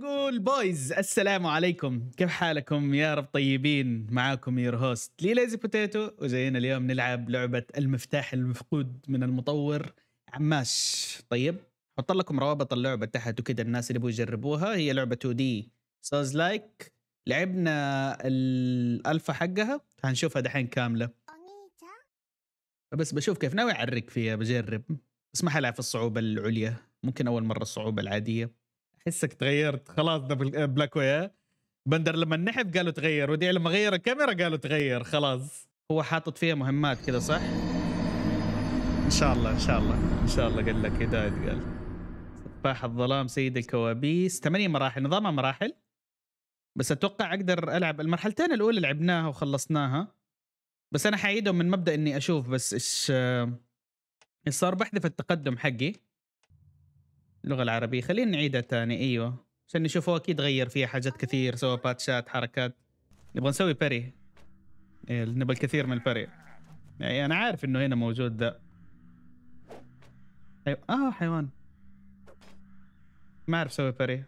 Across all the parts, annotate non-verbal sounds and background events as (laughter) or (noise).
نقول بويز السلام عليكم كيف حالكم يا رب طيبين معاكم يور هوست لي ليزي بوتيتو وجايين اليوم نلعب لعبة المفتاح المفقود من المطور عماش طيب حط لكم روابط اللعبة تحت وكذا الناس اللي يبغوا يجربوها هي لعبة 2 دي سوز لايك لعبنا الالفا حقها هنشوفها دحين كاملة بس بشوف كيف ناوي اعرق فيها بجرب بس ما حلعب في الصعوبة العليا ممكن اول مرة الصعوبة العادية احسك تغيرت خلاص ده آه، بلاك ويا بندر لما نحب قالوا تغير وديع لما غير الكاميرا قالوا تغير خلاص هو حاطط فيها مهمات كذا صح؟ ان شاء الله ان شاء الله ان شاء الله قال لك هداية قال سفاح الظلام سيد الكوابيس ثمانية مراحل نظامها مراحل بس اتوقع اقدر العب المرحلتين الاولى لعبناها وخلصناها بس انا حعيدهم من مبدا اني اشوف بس ايش آه، صار بحذف التقدم حقي اللغه العربيه خلينا نعيدها تاني ايوه عشان نشوفه اكيد غير فيها حاجات كثير سوى باتشات حركات نبغى نسوي بري نبغى الكثير من البري يعني انا عارف انه هنا موجود ده أيوة. اه حيوان ما اعرف اسوي بري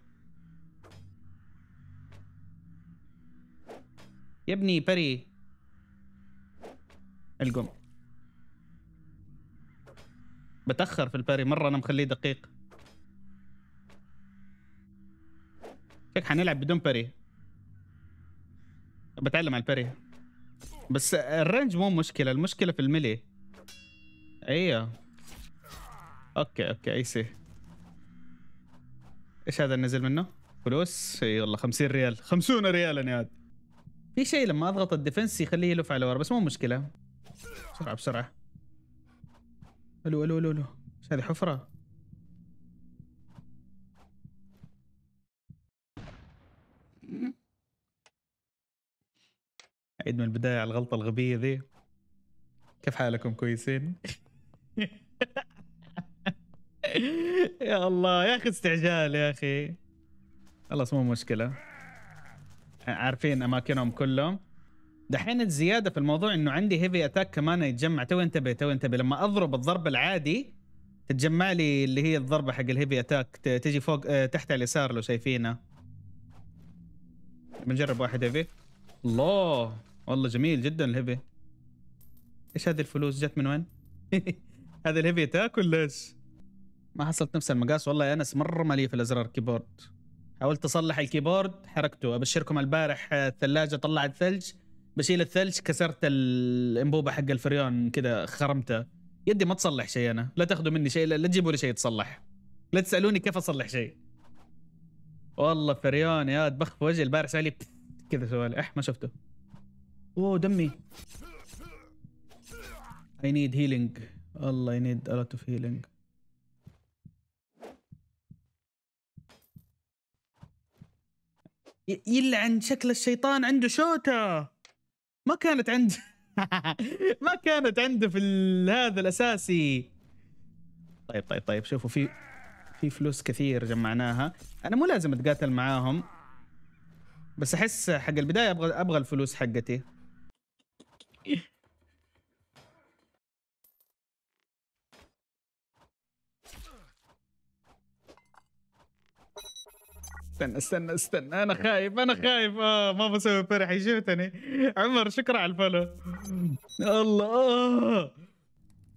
يا ابني بري القم بتاخر في البري مره انا مخليه دقيق هيك هنلعب بدون باري بتعلم على الباري بس الرينج مو مشكلة المشكلة في الميلي ايوه اوكي اوكي اي سي ايش هذا اللي نزل منه؟ فلوس اي والله 50 ريال 50 ريالا يا عاد في شيء لما اضغط الديفنس يخليه يلف على ورا بس مو مشكلة بسرعة بسرعة الو الو الو الو ايش هذه حفرة؟ عيد من البداية على الغلطة الغبية ذي كيف حالكم كويسين؟ (laughs) يا الله يا اخي استعجال يا اخي خلاص مو مشكلة عارفين اماكنهم كلهم دحين الزيادة في الموضوع انه عندي هيفي اتاك كمان يتجمع تو انتبه تو انتبه لما اضرب الضرب العادي تتجمع لي اللي هي الضربة حق الهيفي اتاك تجي فوق آه، تحت على اليسار لو شايفينها بنجرب واحد هيفي الله والله جميل جدا الهيفي ايش هذه الفلوس جت من وين؟ (laughs) هذا الهيفي تاكل ليش؟ ما حصلت نفس المقاس والله يا انس مره مالي في الازرار كيبورد حاولت اصلح الكيبورد حركته ابشركم البارح آه، الثلاجه طلعت ثلج بشيل الثلج كسرت الانبوبه حق الفريون كذا خرمته يدي ما تصلح شيء انا لا تاخذوا مني شيء لا تجيبوا لي شيء يتصلح لا تسالوني كيف اصلح شيء والله فريون يا تبخ في وجهي البارح سالي كذا سوالي اح ما شفته اوه دمي اي نيد هيلينج الله اي نيد ا لوت اوف هيلينج يلعن شكل الشيطان عنده شوتة ما كانت عنده (laughs) ما كانت عنده في هذا الاساسي طيب طيب طيب شوفوا في في فلوس كثير جمعناها انا مو لازم اتقاتل معاهم بس احس حق البدايه ابغى ابغى الفلوس حقتي استنى استنى استنى انا خايف انا خايف اه ما بسوي فرح شفتني عمر شكرا على الفلو الله آه.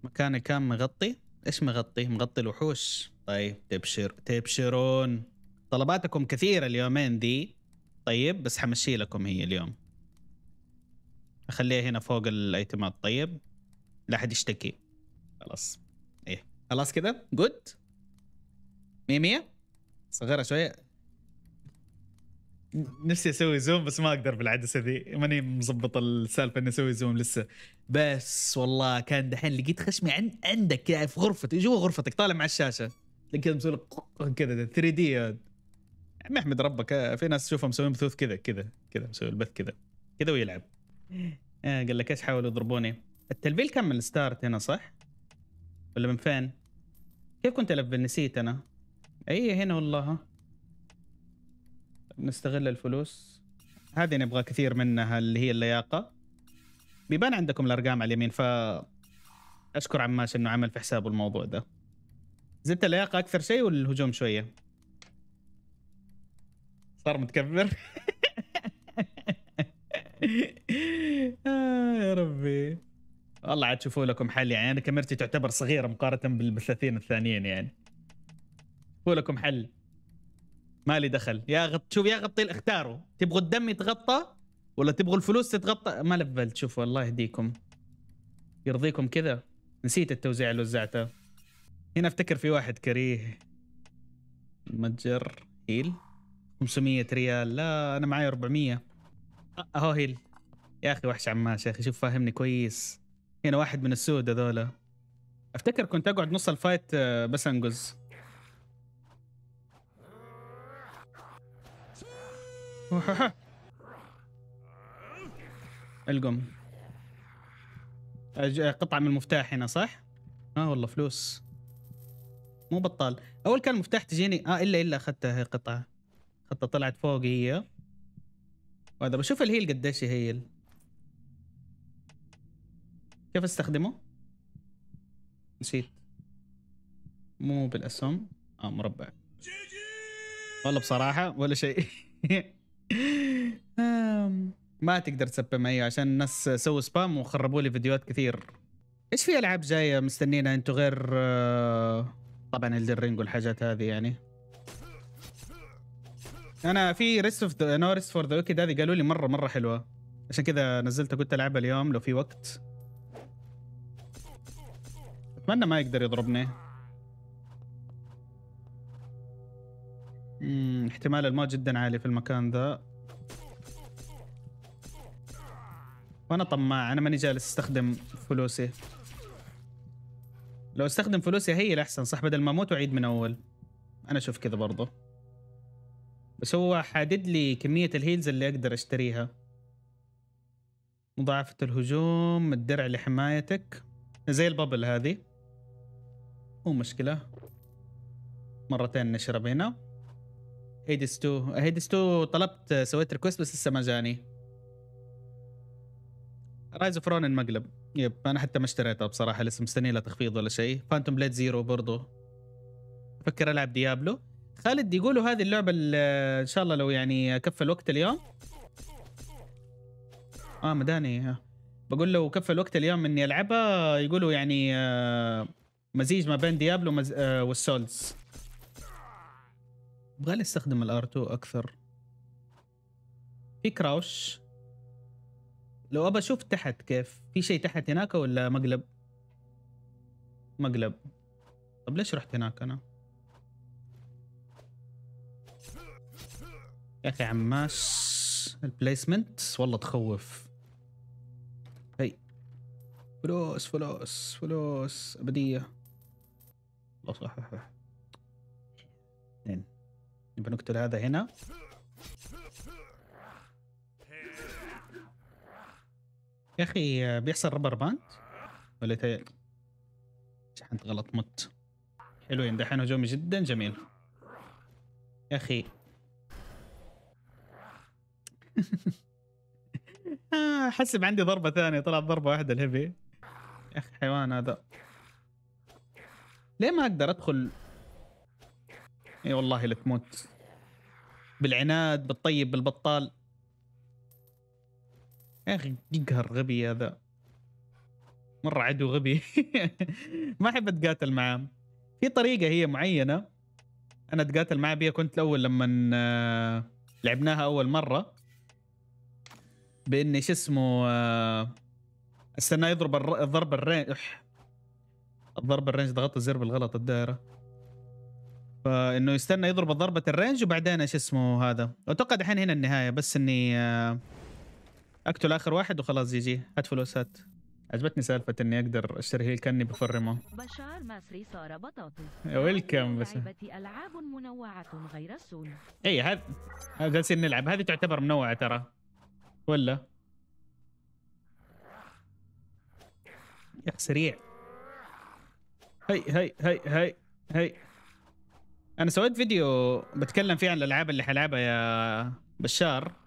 مكاني كان مغطي ايش مغطي مغطي الوحوش طيب تبشر تبشرون طلباتكم كثيرة اليومين دي طيب بس حمشي لكم هي اليوم اخليها هنا فوق الايتمات طيب لا حد يشتكي خلاص ايه خلاص كده جود مية مية صغيرة شوية نفسي اسوي زوم بس ما اقدر بالعدسه ذي ماني مظبط السالفه اني اسوي زوم لسه بس والله كان دحين لقيت خشمي عن عندك في غرفتي جوا غرفتك طالع مع الشاشه كذا مسوي كذا 3 دي احمد ربك في ناس تشوفهم مسويين بثوث كذا كذا كذا مسوي البث كذا كذا ويلعب آه قال لك ايش حاولوا يضربوني التلفيل كان من الستارت هنا صح؟ ولا من فين؟ كيف كنت ألف نسيت انا اي هنا والله نستغل الفلوس هذه نبغى كثير منها اللي هي اللياقة بيبان عندكم الأرقام على اليمين ف أشكر عماش إنه عمل في حسابه الموضوع ده زدت اللياقه اكثر شيء والهجوم شويه صار متكبر آه يا ربي والله عاد شوفوا لكم حل يعني انا كاميرتي تعتبر صغيره مقارنه بالثلاثين الثانيين يعني شوفوا لكم حل مالي دخل يا غط شوف يا غطي اختاروا تبغوا الدم يتغطى ولا تبغوا الفلوس تتغطى ما لبلت شوفوا الله يهديكم يرضيكم كذا نسيت التوزيع اللي وزعته هنا افتكر في واحد كريه متجر هيل 500 ريال لا انا معي 400 اهو هيل يا اخي وحش عماش يا اخي شوف فاهمني كويس هنا واحد من السود هذولا افتكر كنت اقعد نص الفايت آه، بس انقز (laughs) القم قطعه من المفتاح هنا صح؟ اه والله فلوس مو بطال اول كان مفتاح تجيني اه الا الا اخذتها هي قطعه خطة طلعت فوق هي وهذا بشوف الهيل قديش يهيل كيف استخدمه نسيت مو بالاسهم اه مربع والله بصراحه ولا شيء (laughs) ما تقدر تسبب معي عشان الناس سووا سبام وخربوا لي فيديوهات كثير ايش في العاب جايه مستنينا انتوا غير آه، طبعا الدرينج والحاجات هذه يعني انا في ريست اوف نورس فور ذا ويكيد هذه قالوا لي مره مره حلوه عشان كذا نزلت قلت العبها اليوم لو في وقت اتمنى ما يقدر يضربني امم احتمال الموت جدا عالي في المكان ذا وانا طماع انا ماني جالس استخدم فلوسي لو استخدم فلوسي هي الاحسن صح بدل ما اموت واعيد من اول انا اشوف كذا برضه بس هو حادد لي كميه الهيلز اللي اقدر اشتريها مضاعفة الهجوم الدرع لحمايتك زي البابل هذه مو مشكلة مرتين نشرب هنا هيدس تو هيدس تو طلبت سويت ريكوست بس لسه ما جاني رايز اوف رون المقلب يب انا حتى ما اشتريتها بصراحه لسه مستني لها تخفيض ولا شيء فانتوم بليد زيرو برضو افكر العب ديابلو خالد يقولوا هذه اللعبه ان شاء الله لو يعني كفى الوقت اليوم اه مداني آه. بقول لو كفى الوقت اليوم اني العبها يقولوا يعني آه، مزيج ما بين ديابلو والسولز بغالي استخدم الار 2 اكثر في كراوش لو ابى اشوف تحت كيف في شيء تحت هناك ولا مقلب مقلب طب ليش رحت هناك انا يا اخي عماش البليسمنت والله تخوف هي فلوس فلوس فلوس ابديه الله صح اثنين نبي نقتل هذا هنا يا اخي بيحصل ربر باند ولا تيل شحنت غلط مت حلوين دحين هجومي جدا جميل يا اخي (laughs) آه، حسب عندي ضربه ثانيه طلعت ضربه واحده الهيفي يا اخي حيوان هذا ليه ما اقدر ادخل اي والله لتموت بالعناد بالطيب بالبطال يا اخي يقهر غبي هذا مره عدو غبي (laughs) ما احب اتقاتل معاه في طريقه هي معينه انا اتقاتل معاه بيها كنت الاول لما آه، لعبناها اول مره باني شو اسمه آه، استناه يضرب الضرب الرينج الضرب الرينج ضغطت الزر بالغلط الدائره فانه يستنى يضرب ضربه الرينج وبعدين شو اسمه هذا اتوقع الحين هنا النهايه بس اني آه، اقتل اخر واحد وخلاص جي جي هات فلوس هات عجبتني سالفة اني اقدر اشتري هيل كاني بفرمه بشار مصري صار بطاطس ويلكم بس العاب منوعة غير السول اي هذا جالسين نلعب هذه تعتبر منوعة ترى ولا يا سريع هاي هاي هاي هاي هاي انا سويت فيديو بتكلم فيه عن الالعاب اللي حلعبها يا بشار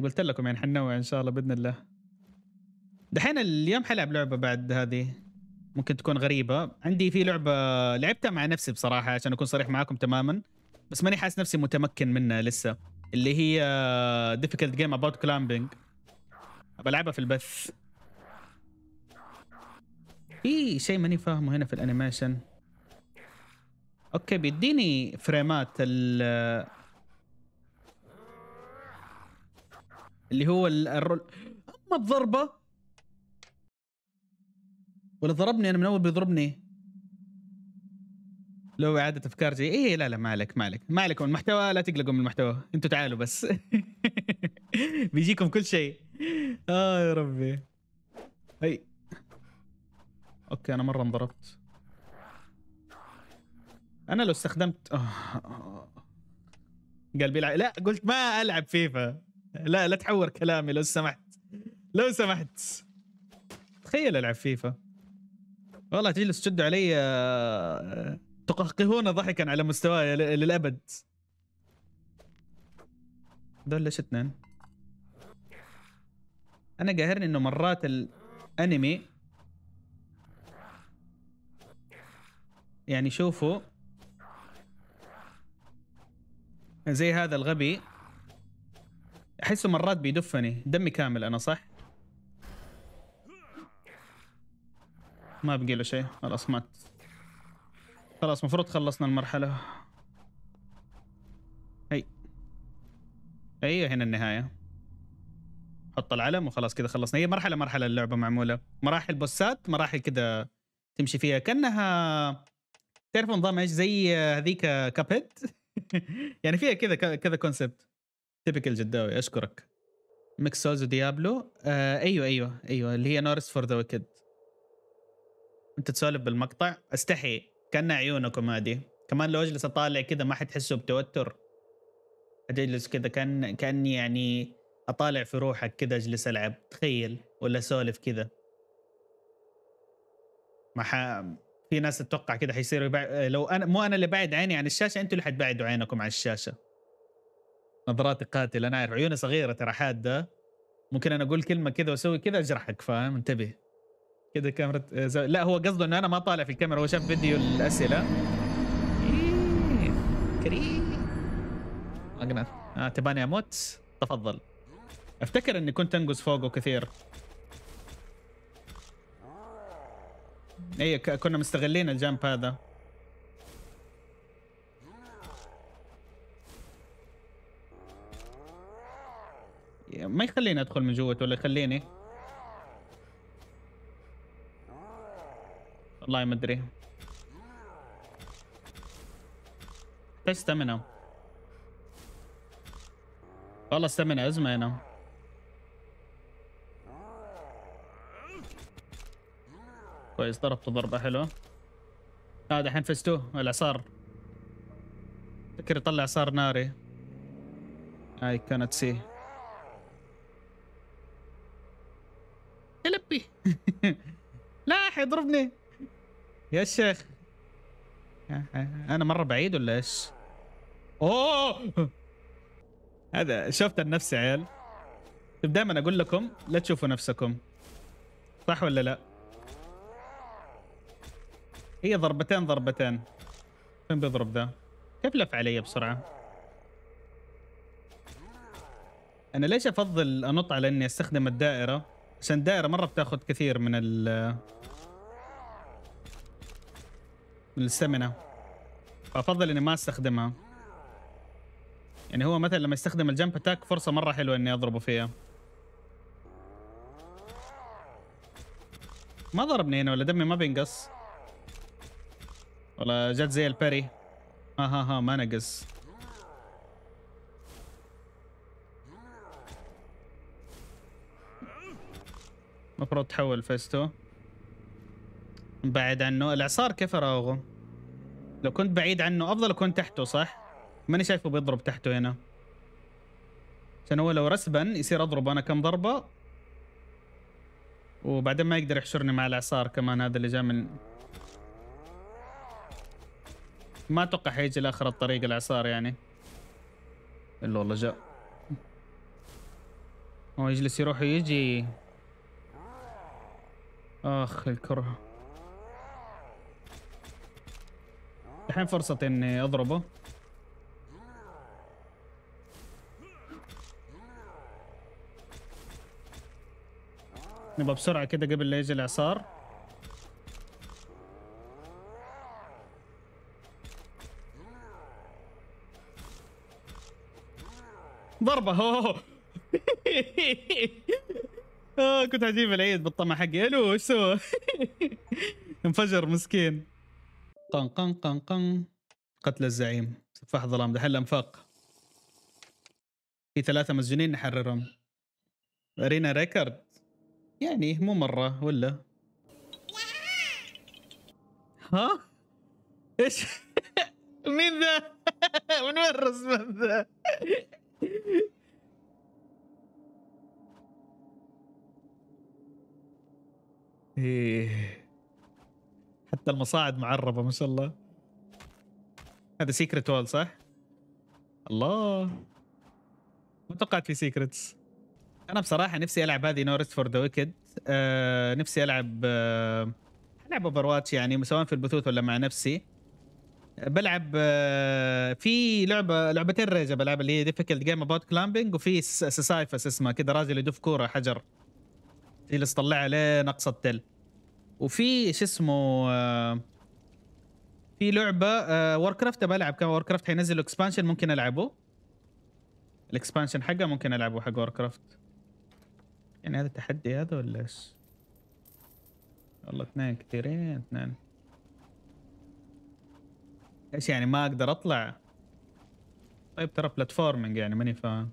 قلت لكم يعني حنوع ان شاء الله باذن الله دحين اليوم حلعب لعبه بعد هذه ممكن تكون غريبه عندي في لعبه لعبتها مع نفسي بصراحه عشان اكون صريح معاكم تماما بس ماني حاسس نفسي متمكن منها لسه اللي هي difficult game about climbing بلعبها في البث في إيه، شيء ماني فاهمه هنا في الانيميشن اوكي بيديني فريمات ال اللي هو الرول اما الضربه ولا ضربني انا من اول بيضربني لو اعاده افكار زي ايه لا لا ما عليك ما عليك ما عليكم المحتوى لا تقلقوا من المحتوى انتوا تعالوا بس (laughs) بيجيكم كل شيء اه يا ربي هي اوكي انا مره انضربت انا لو استخدمت آه، آه، آه. قال بيلعب لا قلت ما العب فيفا لا لا تحور كلامي لو سمحت لو سمحت تخيل العب فيفا والله تجلس تشد علي آه، تقهقهون ضحكا على مستواي للابد دول ليش اثنين انا قاهرني انه مرات الانمي يعني شوفوا زي هذا الغبي احسه مرات بيدفني دمي كامل انا صح ما بقي له شيء خلاص مات خلاص مفروض خلصنا المرحله هي ايوه هنا النهايه حط العلم وخلاص كذا خلصنا هي مرحله مرحله اللعبه معموله مراحل بوسات مراحل كذا تمشي فيها كانها تعرف نظام ايش زي هذيك كابيت (laughs) يعني فيها كذا كذا كونسبت تيبكال جداوي اشكرك ميكس وديابلو آه ايوه ايوه ايوه اللي هي نورس فور ذا ويكد انت تسولف بالمقطع استحي كان عيونكم هذه كمان لو اجلس اطالع كذا ما حتحسوا بتوتر اجلس كذا كان كان يعني اطالع في روحك كذا اجلس العب تخيل ولا اسولف كذا ما ح... في ناس تتوقع كذا حيصيروا يبع... لو انا مو انا اللي بعد عيني عن الشاشه انتوا اللي حتبعدوا عينكم عن الشاشه نظراتي قاتله انا عارف عيوني صغيره ترى حاده ممكن انا اقول كلمه كذا واسوي كذا اجرحك فاهم انتبه كذا كاميرا لا هو قصده انه انا ما طالع في الكاميرا هو شاف فيديو الاسئله إيه، كريم اقنع آه تباني اموت تفضل افتكر اني كنت انقز فوقه كثير اي كنا مستغلين الجامب هذا ما يخليني ادخل من جوته ولا يخليني والله ما ادري بس استمنى والله استمنى ازمه هنا كويس ضربته ضربه حلوه هذا آه الحين فزتوه الاعصار فكر يطلع صار ناري هاي كانت سي (laughs) لا حيضربني يا شيخ انا مره بعيد ولا ايش اوه هذا شفت النفس عيال طيب، دائما اقول لكم لا تشوفوا نفسكم صح ولا لا هي ضربتين ضربتين فين بيضرب ذا كيف لف علي بسرعه انا ليش افضل انط على اني استخدم الدائره عشان الدائره مره بتاخذ كثير من ال من السمنه فافضل اني ما استخدمها يعني هو مثلا لما يستخدم الجمب اتاك فرصه مره حلوه اني اضربه فيها ما ضربني هنا ولا دمي ما بينقص ولا جت زي البري ها آه، آه، ها آه، ها ما نقص المفروض تحول فيس 2 بعد عنه الاعصار كيف اراوغه لو كنت بعيد عنه افضل اكون تحته صح ماني شايفه بيضرب تحته هنا عشان هو لو رسبا يصير اضرب انا كم ضربه وبعدين ما يقدر يحشرني مع الاعصار كمان هذا اللي جاء من ما اتوقع حيجي لاخر الطريق الاعصار يعني الا والله جاء هو يجلس يروح ويجي اخ الكره الحين فرصتي اني اضربه نبغى بسرعه كده قبل لا يجي الاعصار ضربه هو (laughs) آه كنت عجيب العيد بالطمع حقي الو ايش سوى؟ (laughs) انفجر مسكين قن قن قن قن قتل الزعيم سفاح ظلام دحين الانفاق في ثلاثة مسجونين نحررهم رينا ريكارد يعني مو مرة ولا ها؟ ايش؟ (laughs) مين ذا؟ (laughs) من وين الرسمة ذا؟ ايه حتى المصاعد معربة ما شاء الله هذا سيكرت وول صح؟ الله ما توقعت في سيكرتس انا بصراحة نفسي العب هذه نورست فور ذا ويكد نفسي العب آه العب اوفر واتش يعني سواء في البثوث ولا مع نفسي بلعب آه، في لعبه لعبتين ريجه بلعب اللي هي ديفيكلت جيم اباوت كلامبنج وفي سسايفس اسمها كذا راجل يدف كوره حجر تجلس تطلعها لين اقصى التل وفي شو اسمه آه، في لعبه ووركرافت بلعب كمان ووركرافت حينزلوا اكسبانشن ممكن العبه الاكسبانشن حقه ممكن العبه حق ووركرافت يعني هذا تحدي هذا ولا ايش؟ والله اثنين كثيرين اثنين ايش يعني ما اقدر اطلع طيب ترى بلاتفورمينج يعني ماني فاهم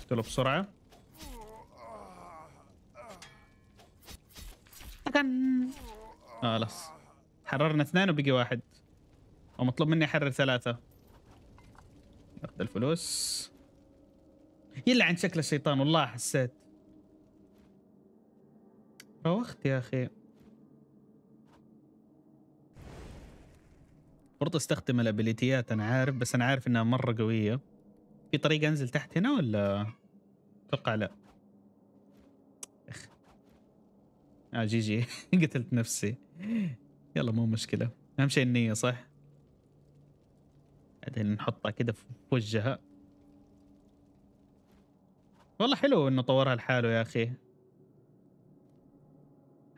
اقتله بسرعه خلاص حررنا اثنين وبقي واحد ومطلوب مني احرر ثلاثة اخذ الفلوس يلا عند شكل الشيطان والله حسيت روخت يا اخي برضه استخدم الابيليتيات انا عارف بس انا عارف انها مرة قوية في طريقة انزل تحت هنا ولا اتوقع لا اه جي جي (laughs) قتلت نفسي يلا مو مشكلة أهم شيء النية صح؟ بعدين نحطها كده في وجهها والله حلو انه طورها لحاله يا اخي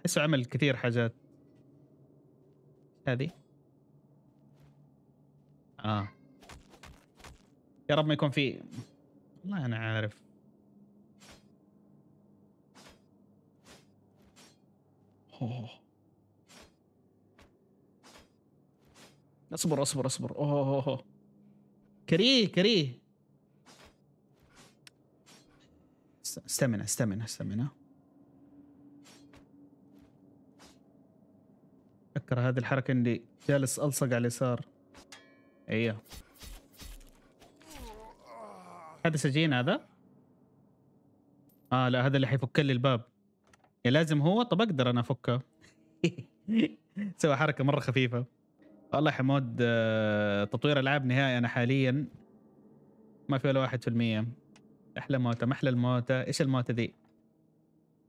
احسه عمل كثير حاجات هذه اه يا رب ما يكون في والله انا عارف اصبر اصبر اصبر اوه اوه كريه كريه استمنا استمنا استمنا اتذكر هذه الحركه اللي جالس الصق على اليسار ايوه هذا سجين هذا اه لا هذا اللي حيفك لي الباب إيه، لازم هو طب اقدر انا افكه (laughs) سوى حركه مره خفيفه والله حمود آه، تطوير العاب نهائي انا حاليا ما في ولا واحد في المية احلى موتة ما احلى الموتة ايش الموتة ذي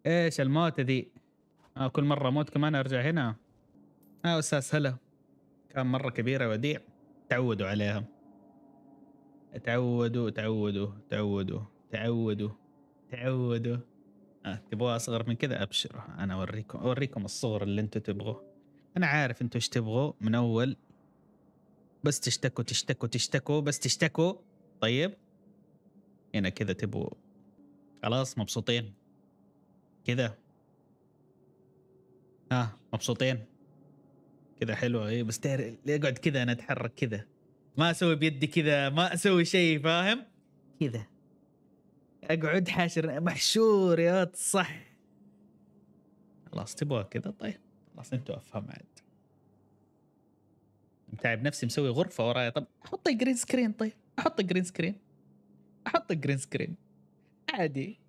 ايش الموتة ذي آه كل مرة موت كمان ارجع هنا اه استاذ هلا كان مرة كبيرة وديع تعودوا عليها تعودوا تعودوا تعودوا تعودوا تعودوا آه تبغوا اصغر من كذا ابشر انا اوريكم اوريكم الصغر اللي انتم تبغوه انا عارف انتم ايش تبغوا من اول بس تشتكوا تشتكوا تشتكوا بس تشتكوا طيب هنا كذا تبغوا خلاص مبسوطين كذا ها آه مبسوطين كذا حلوة إيه بس اقعد كذا انا اتحرك كذا ما اسوي بيدي كذا ما اسوي شيء فاهم كذا اقعد حاشر محشور يا صح خلاص تبغى كذا طيب خلاص انتوا افهم عاد متعب نفسي مسوي غرفه ورايا طب احط جرين سكرين طيب احط جرين سكرين احط جرين سكرين عادي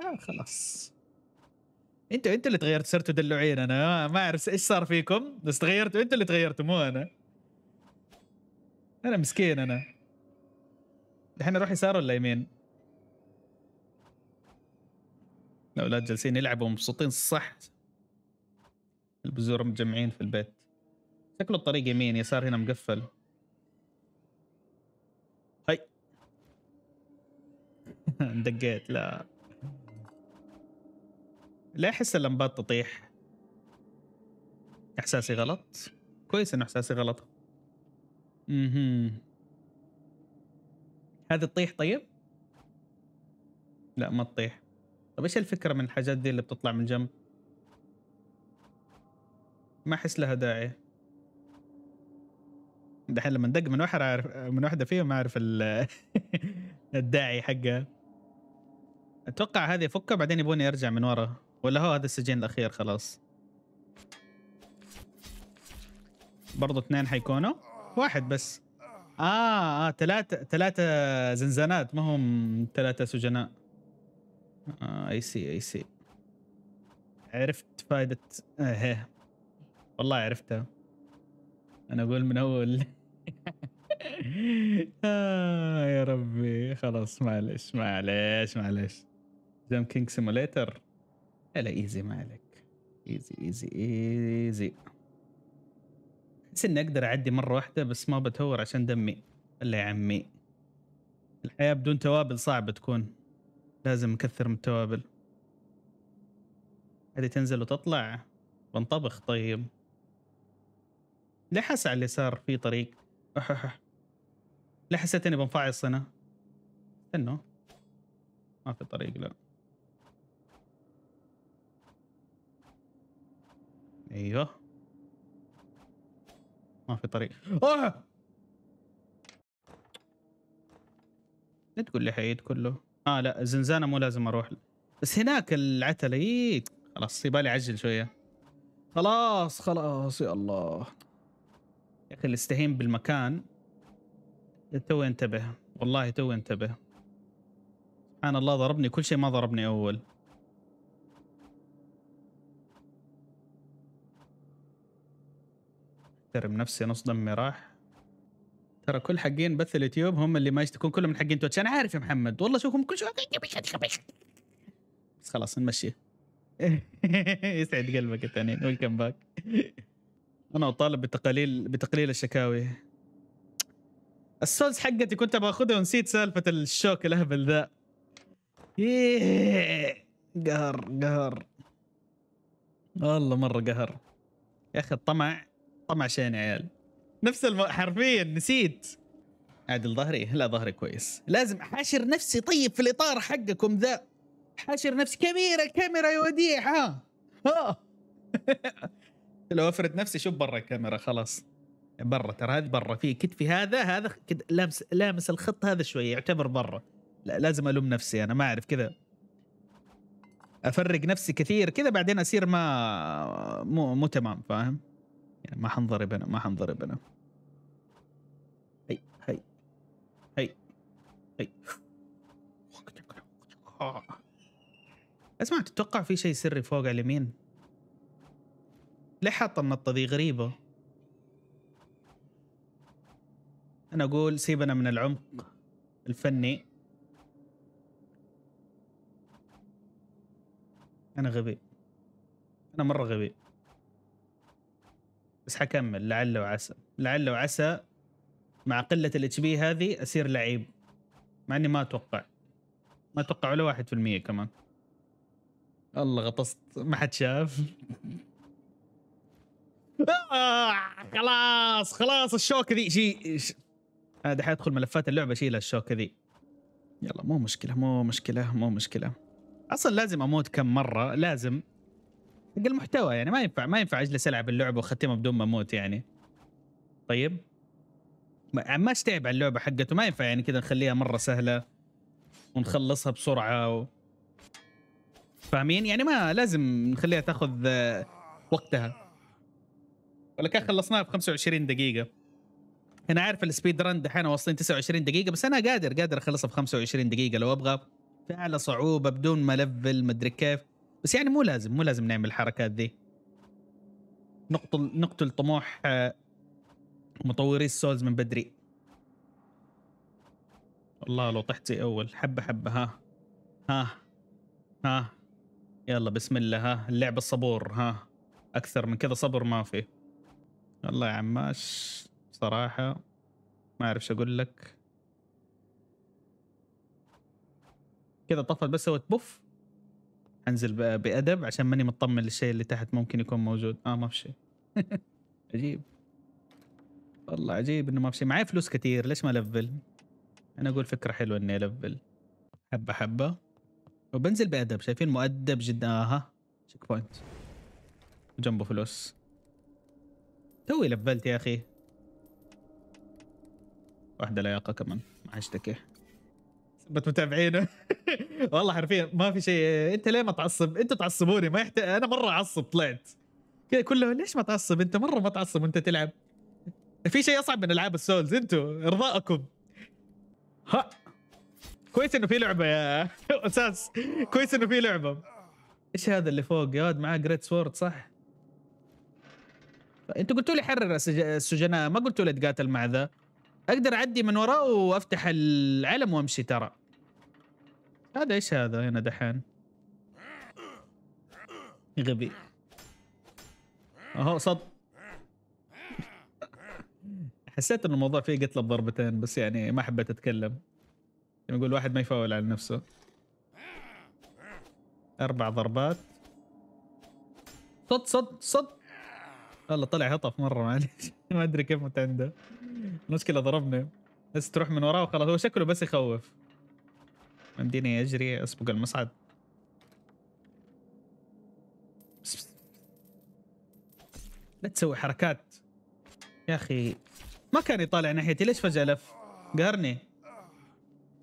آه خلاص انتوا انتوا اللي تغيرتوا صرتوا دلوعين انا آه، ما اعرف ايش صار فيكم بس تغيرتوا انتوا اللي تغيرتوا مو انا انا مسكين انا الحين اروح يسار ولا يمين؟ الاولاد جالسين يلعبوا مبسوطين صح البذور مجمعين في البيت شكله الطريق يمين يسار هنا مقفل هاي (laughs) دقيت لا لا احس اللمبات تطيح احساسي غلط كويس انه احساسي غلط اها هذه تطيح طيب لا ما تطيح طيب ايش الفكره من الحاجات دي اللي بتطلع من جنب ما احس لها داعي دحين لما ندق من واحد عارف من واحده فيهم اعرف (laughs) الداعي حقها اتوقع هذه فكه بعدين يبوني ارجع من ورا ولا هو هذا السجين الاخير خلاص برضو اثنين حيكونوا واحد بس اه اه ثلاثة ثلاثة زنزانات ما هم ثلاثة سجناء اي سي اي سي عرفت فائدة ايه والله عرفتها انا اقول من اول (laughs) آه يا ربي خلاص معلش معلش معلش جام كينج سيموليتر لا ايزي ما عليك ايزي ايزي ايزي احس اني اقدر اعدي مره واحده بس ما بتهور عشان دمي الله يا عمي الحياه بدون توابل صعبه تكون لازم نكثر من التوابل هذه تنزل وتطلع بنطبخ طيب لحس على اليسار في طريق (laughs) لحسيت حسيت اني بنفعص انا استنوا ما في طريق لا ايوه ما في طريق آه! لا تقول لي حيد كله اه لا زنزانه مو لازم اروح بس هناك العتله إيه. خلاص يبالي عجل اعجل شويه خلاص خلاص يا الله يا اخي الاستهين بالمكان توي انتبه والله توي انتبه سبحان الله ضربني كل شيء ما ضربني اول احترم نفسي نص دمي راح ترى كل حقين بث اليوتيوب هم اللي ما يشتكون كلهم من حقين تويتش انا عارف يا محمد والله شوفهم كل شوي بس خلاص نمشي (laughs) يسعد قلبك الثاني ويلكم باك انا اطالب بتقليل بتقليل الشكاوي السولز حقتي كنت باخذها ونسيت سالفه الشوك الاهبل ذا إيه، قهر قهر والله مره قهر يا اخي الطمع طمع شين يا عيال نفس الم... حرفيا نسيت عدل ظهري لا ظهري كويس لازم حاشر نفسي طيب في الاطار حقكم ذا حاشر نفسي كاميرا الكاميرا يا وديع ها ها (laughs) لو افرد نفسي شوف برا الكاميرا خلاص برا ترى هذه برا في كتفي هذا هذا كده لامس لامس الخط هذا شوي يعتبر برا لا لازم الوم نفسي انا ما اعرف كذا افرق نفسي كثير كذا بعدين اصير ما مو مو تمام فاهم ما حنضرب انا ما حنضرب انا هي هي هي هي اسمع تتوقع في شيء سري فوق على اليمين ليه حاط النطه ذي غريبه انا اقول سيبنا من العمق الفني انا غبي انا مره غبي بس حكمل لعل وعسى لعل وعسى مع قله الاتش بي هذه اصير لعيب مع اني ما اتوقع ما اتوقع ولا واحد في المية كمان الله غطست ما حد شاف آه خلاص خلاص الشوكه ذي شي هذا آه، حيدخل ملفات اللعبه شيء الشوكه ذي يلا مو مشكله مو مشكله مو مشكله اصلا لازم اموت كم مره لازم حق المحتوى يعني ما ينفع ما ينفع اجلس العب اللعبه واختمها بدون ما اموت يعني طيب ما يعني استعب على اللعبه حقته ما ينفع يعني كذا نخليها مره سهله ونخلصها بسرعه و... فاهمين يعني ما لازم نخليها تاخذ آه، وقتها ولا كان خلصناها ب 25 دقيقه انا عارف السبيد رن دحين واصلين 29 دقيقه بس انا قادر قادر اخلصها ب 25 دقيقه لو ابغى في اعلى صعوبه بدون ما لفل ادري كيف بس يعني مو لازم مو لازم نعمل الحركات ذي نقتل نقتل طموح آه، مطوري السولز من بدري والله لو طحت زي اول حبه حبه ها ها ها يلا بسم الله ها اللعب الصبور ها اكثر من كذا صبر ما في والله يا عماش صراحه ما اعرف شو اقول لك كذا طفت بس سوت بوف انزل بادب عشان ماني مطمن للشيء اللي تحت ممكن يكون موجود اه ما في شيء (laughs) عجيب والله عجيب انه ما في شيء معي فلوس كثير ليش ما لفل انا اقول فكره حلوه اني لفل حبه حبه وبنزل بادب شايفين مؤدب جدا اها تشيك بوينت وجنبه فلوس توي لفلت يا اخي واحده لياقه كمان ما اشتكي متابعينه (laughs) والله حرفيا ما في شيء انت ليه ما تعصب انتوا تعصبوني ما يحتاج انا مره اعصب طلعت كله ليش ما تعصب انت مره ما تعصب وانت تلعب في شيء اصعب من العاب السولز انتوا ارضائكم ها كويس انه في لعبه يا (laughs) اساس كويس انه في لعبه ايش هذا اللي فوق يا واد معاه جريت سورد صح انتوا قلتوا لي حرر السجناء ما قلتوا لي اتقاتل مع ذا اقدر اعدي من وراه وافتح العلم وامشي ترى هذا ايش هذا هنا دحين غبي اهو صد حسيت ان الموضوع فيه قتله بضربتين بس يعني ما حبيت اتكلم ما يقول واحد ما يفاول على نفسه اربع ضربات صد صد صد والله طلع هطف مره معلش ما ادري كيف متعنده المشكله ضربني بس تروح من وراه وخلاص هو شكله بس يخوف مديني أجري أسبق المصعد بس بس. لا تسوي حركات يا أخي ما كان يطالع ناحيتي ليش فجأة لف قهرني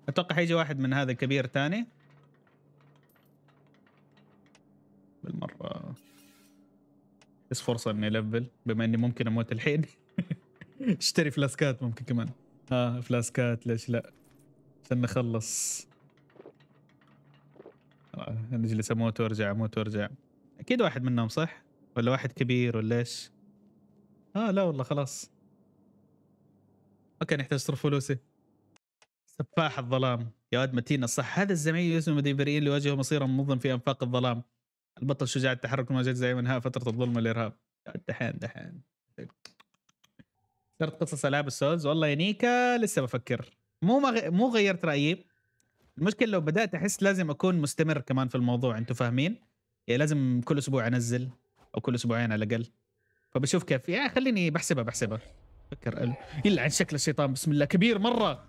أتوقع حيجي واحد من هذا الكبير تاني بالمرة بس فرصة اني لفل بما اني ممكن اموت الحين (laughs) اشتري فلاسكات ممكن كمان اه فلاسكات ليش لا عشان نخلص نجلس اموت وارجع اموت وارجع اكيد واحد منهم صح ولا واحد كبير ولا ايش اه لا والله خلاص ما كان يحتاج صرف فلوسي سفاح الظلام يا واد متين الصح هذا الزعيم يسمى اللي لواجهه مصيرا مظلم في انفاق الظلام البطل شجاع التحرك ما زي انهاء فترة الظلم والارهاب دحين دحين صرت قصص العاب السولز والله يا نيكا لسه بفكر مو مغ... مو غيرت رايي المشكله لو بدات احس لازم اكون مستمر كمان في الموضوع انتوا فاهمين يعني لازم كل اسبوع انزل او كل اسبوعين على الاقل فبشوف كيف يعني خليني بحسبها بحسبها فكر يلعن شكل الشيطان بسم الله كبير مره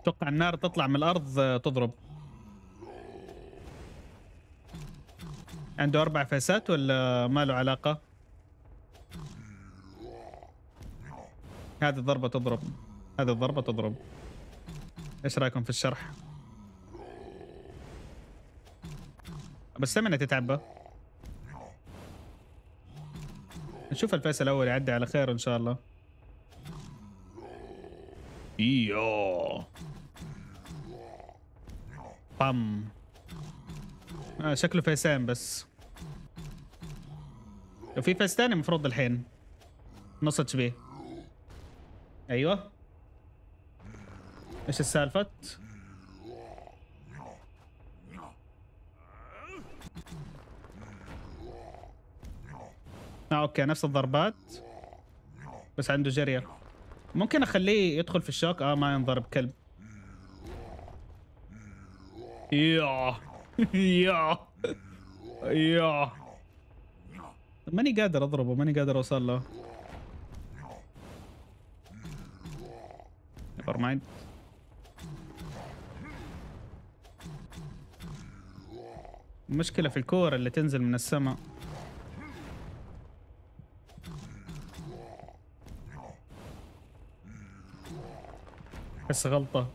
اتوقع النار تطلع من الارض آه، تضرب عنده اربع فيسات ولا ما له علاقه هذه الضربه تضرب هذه الضربة تضرب ايش رايكم في الشرح؟ بس سمنة تتعبى نشوف الفيس الاول يعدي على خير ان شاء الله يا إيوه. بام آه شكله فيسان بس لو في فيس تاني المفروض الحين اتش بي ايوه ايش السالفة؟ آه اوكي نفس الضربات بس عنده جرية ممكن اخليه يدخل في الشوك اه ما ينضرب كلب يا يا يا ماني قادر اضربه ماني قادر اوصل له نيفر مايند مشكلة في الكورة اللي تنزل من السماء بس غلطة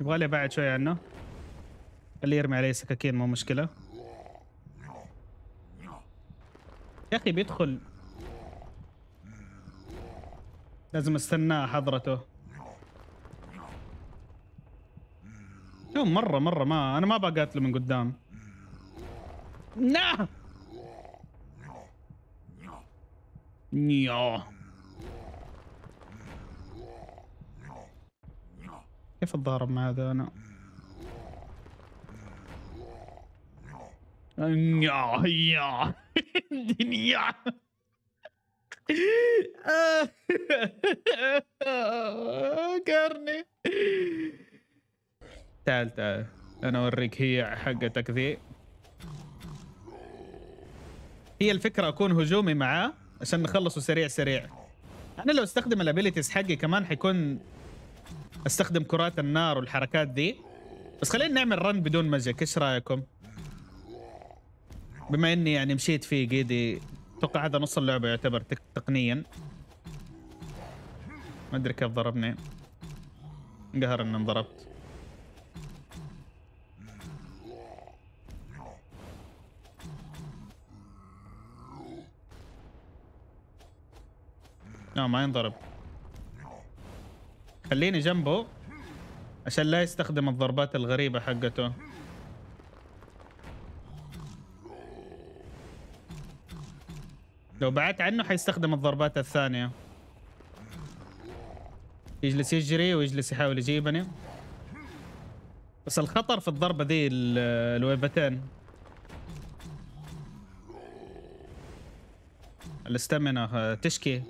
يبغالي بعد ابعد شوي عنه خليه يرمي علي سكاكين مو مشكلة يا اخي بيدخل لازم استناه حضرته شوف مره مره ما انا ما بقاتله من قدام نا نعم! نيا كيف اتضارب مع هذا انا نيا يا دنيا كرني (laughs) تعال تعال انا اوريك هي حقتك ذي هي الفكره اكون هجومي معاه عشان نخلصه سريع سريع انا لو استخدم الابيلتيز حقي كمان حيكون استخدم كرات النار والحركات دي بس خلينا نعمل رن بدون ماجيك ايش رايكم بما اني يعني مشيت فيه قيدي اتوقع هذا نص اللعبه يعتبر تقنيا ما ادري كيف ضربني انقهر اني انضربت لا ما ينضرب خليني جنبه عشان لا يستخدم الضربات الغريبة حقته لو بعدت عنه حيستخدم الضربات الثانية يجلس يجري ويجلس يحاول يجيبني بس الخطر في الضربة ذي الويبتين الاستمنة آه، تشكي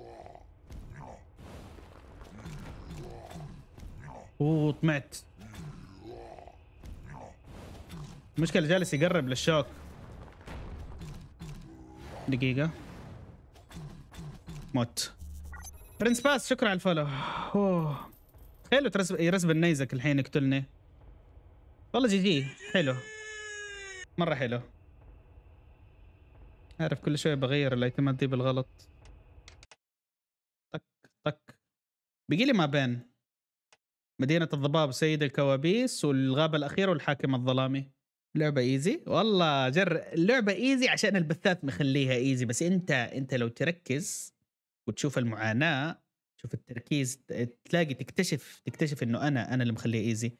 وطمعت المشكلة جالس يقرب للشوك دقيقة موت برنس باس شكرا على الفولو اوه ترسب يرسب النيزك الحين يقتلني والله جي جي حلو مرة حلو عارف كل شوية بغير الايتمات دي بالغلط طك طك بقي لي ما بين مدينة الضباب سيد الكوابيس والغابة الأخيرة والحاكم الظلامي لعبة ايزي والله جر لعبة ايزي عشان البثات مخليها ايزي بس انت انت لو تركز وتشوف المعاناة تشوف التركيز تلاقي تكتشف تكتشف انه انا انا اللي مخليها ايزي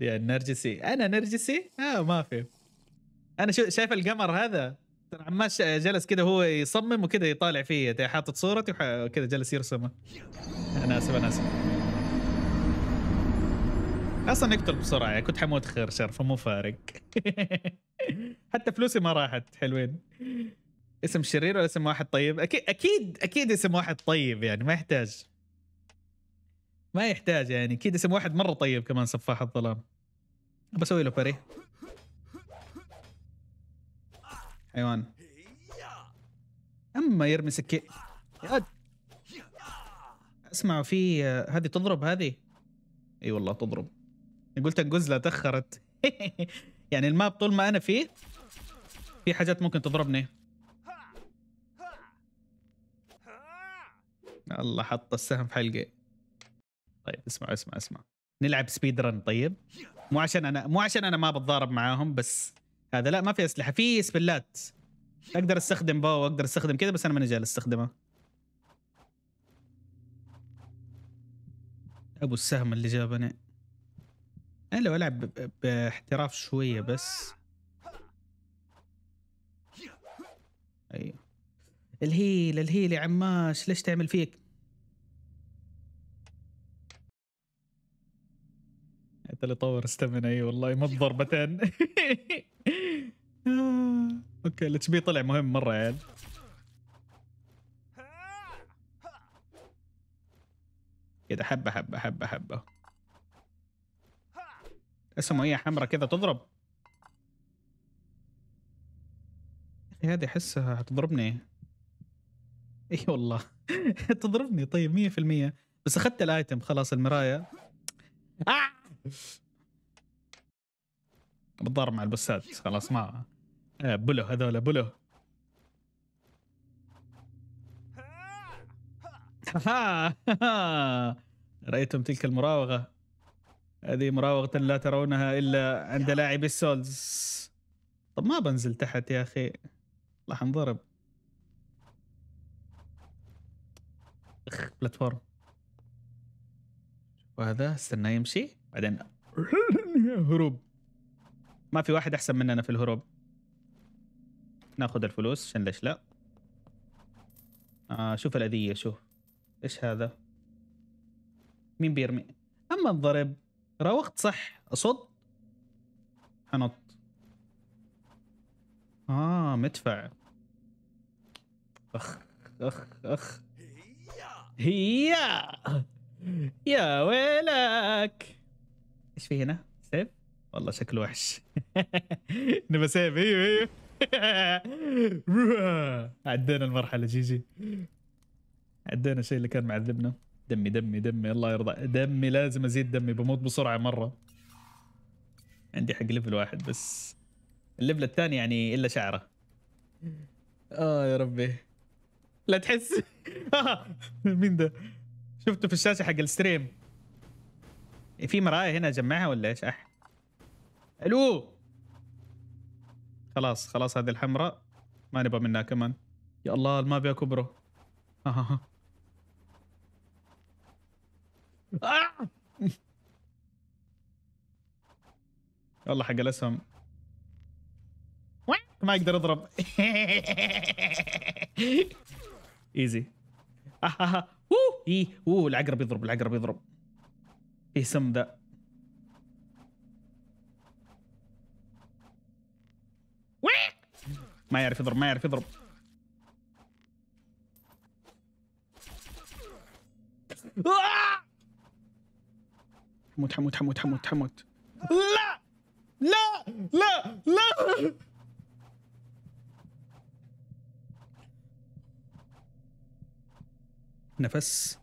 يا نرجسي انا نرجسي اه ما في انا شو شايف القمر هذا ترى عماش جلس كده هو يصمم وكده يطالع فيه حاطط صورتي وكده جلس يرسمه انا اسف انا اسف اصلا يقتل بسرعه يعني كنت حموت خير شر فمو فارق (laughs) حتى فلوسي ما راحت حلوين اسم شرير ولا اسم واحد طيب اكيد اكيد اكيد اسم واحد طيب يعني ما يحتاج ما يحتاج يعني اكيد اسم واحد مره طيب كمان سفاح الظلام بسوي له بري حيوان اما يرمي سكين يا اسمعوا في هذه تضرب هذه اي والله تضرب قلت الجزله تاخرت (laughs) يعني الماب طول ما انا فيه في حاجات ممكن تضربني الله حط السهم في حلقي طيب اسمع اسمع اسمع نلعب سبيد رن طيب مو عشان انا مو عشان انا ما بتضارب معاهم بس هذا لا ما في اسلحه في سبلات اقدر استخدم باو اقدر استخدم كذا بس انا ماني جالس استخدمه ابو السهم اللي جابني انا لو العب باحتراف شويه بس ايوه الهيل الهيل يا عماش ليش تعمل فيك حتى اللي طور استمنى اي والله مو بضربتين (laughs) اوكي الاتش بي طلع مهم مره يا كده حبه حبه حبه حبه اسمه ميه حمرة كده تضرب اخي هذه احسها هتضربني (laughs) اي والله (laughs) تضربني طيب 100% بس اخذت الايتم خلاص المرايه آه! بتضارب مع البسات خلاص ما آه، بلو هذول بلو (laughs) رأيتم تلك المراوغة هذه مراوغة لا ترونها إلا عند لاعبي السولز طب ما بنزل تحت يا أخي راح انضرب بلاتفورم وهذا استنى يمشي بعدين (laughs) هروب ما في واحد أحسن مننا في الهروب ناخذ الفلوس عشان ليش لا آه شوف الأذية شوف إيش هذا مين بيرمي أما انضرب روقت صح اصد حنط اه مدفع اخ اخ اخ هي يا ويلك ايش في هنا؟ سيف؟ والله شكله وحش (laughs) نبى سيف ايوه ايوه (laughs) عدينا المرحله جي جي عدينا الشيء اللي كان معذبنا دمي دمي دمي الله يرضى دمي لازم ازيد دمي بموت بسرعه مره عندي حق ليفل واحد بس الليفل الثاني يعني الا شعره اه يا ربي لا تحس (laughs) مين ده شفته في الشاشه حق الستريم في مرايه هنا اجمعها ولا ايش اح الو خلاص خلاص هذه الحمراء ما نبغى منها كمان يا الله ما يا كبره (laughs) والله حق الاسهم ما يقدر اضرب ايزي (laughs) اه اوه اي اوه العقرب يضرب العقرب يضرب ايه سم ذا ما يعرف يضرب ما يعرف يضرب آه! حمود حمود حمود حمود حمود لا لا لا لا نفس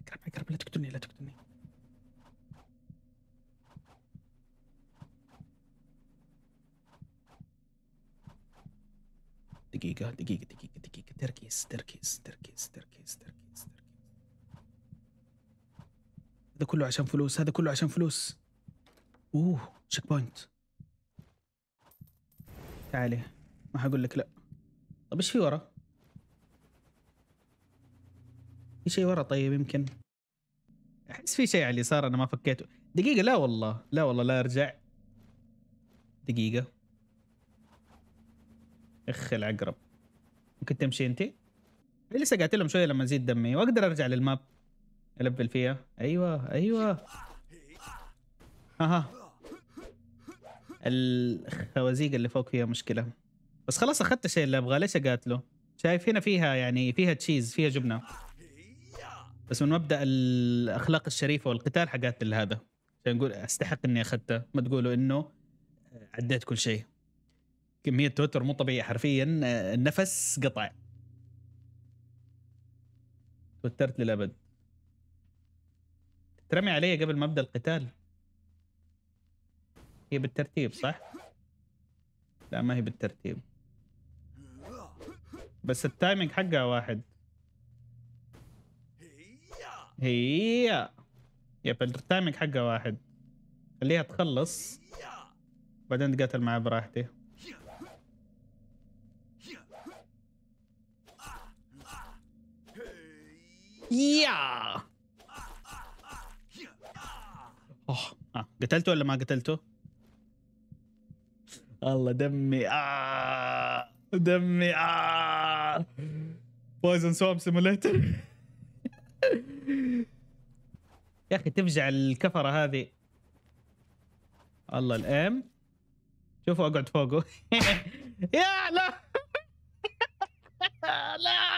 اقرب اقرب لا تقتلني لا تقتلني دقيقة دقيقة دقيقة دقيقة تركيز تركيز تركيز تركيز تركيز, تركيز. هذا كله عشان فلوس هذا كله عشان فلوس اوه تشيك بوينت تعالي ما حقول لك لا طب ايش في ورا في شيء ورا طيب يمكن احس في شيء على اليسار انا ما فكيته دقيقه لا والله لا والله لا ارجع دقيقه اخ العقرب ممكن تمشي انت لسه قاعد لهم شويه لما ازيد دمي واقدر ارجع للماب البل فيها ايوه ايوه اها الخوازيق اللي فوق فيها مشكله بس خلاص اخذت الشيء اللي ابغاه ليش اقاتله شايف هنا فيها يعني فيها تشيز فيها جبنه بس من مبدا الاخلاق الشريفه والقتال حقاتل هذا عشان نقول استحق اني اخذته ما تقولوا انه عديت كل شيء كميه توتر مو طبيعية حرفيا النفس قطع توترت للابد ترمي علي قبل ما ابدا القتال هي بالترتيب صح؟ لا ما هي بالترتيب بس التايمينج حقها واحد هي يب التايمينج حقها واحد خليها تخلص بعدين تقاتل معاه براحتي يا اه قتلته ولا ما قتلته؟ الله دمي آه دمي آه بويزن سوم سيموليتر يا اخي تفجع الكفره هذه الله الام شوفوا اقعد فوقه (laughs) يا لا (laughs) لا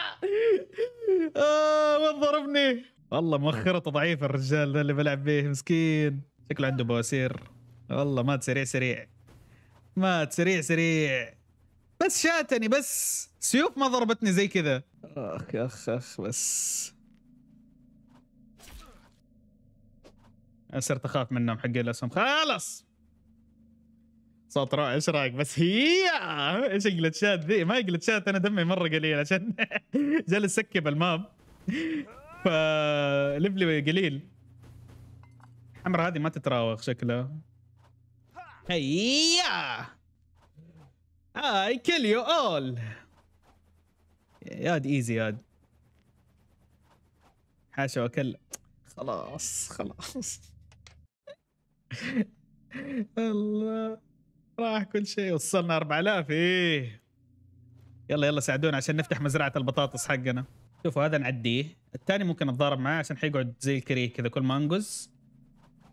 آه ما ضربني والله مؤخرته ضعيفه الرجال ذا اللي بلعب به مسكين شكله عنده بواسير والله مات سريع سريع مات سريع سريع بس شاتني بس سيوف ما ضربتني زي كذا اخ اخ اخ بس صرت اخاف منهم حق الاسهم خلاص صوت رائع ايش رايك بس هي ايش جلتشات ذي ما جلتشات انا دمي مره قليل عشان (laughs) جالس اسكب الماب فليفلي قليل الحمرة هذه ما تتراوغ شكلها هيا اي كيل يو اول ياد ايزي ياد حاشا وكل خلاص خلاص الله راح كل شيء وصلنا 4000 ايه يلا يلا ساعدونا عشان نفتح مزرعه البطاطس حقنا شوف هذا نعديه الثاني ممكن اتضارب معاه عشان حيقعد زي الكريه كذا كل ما انقز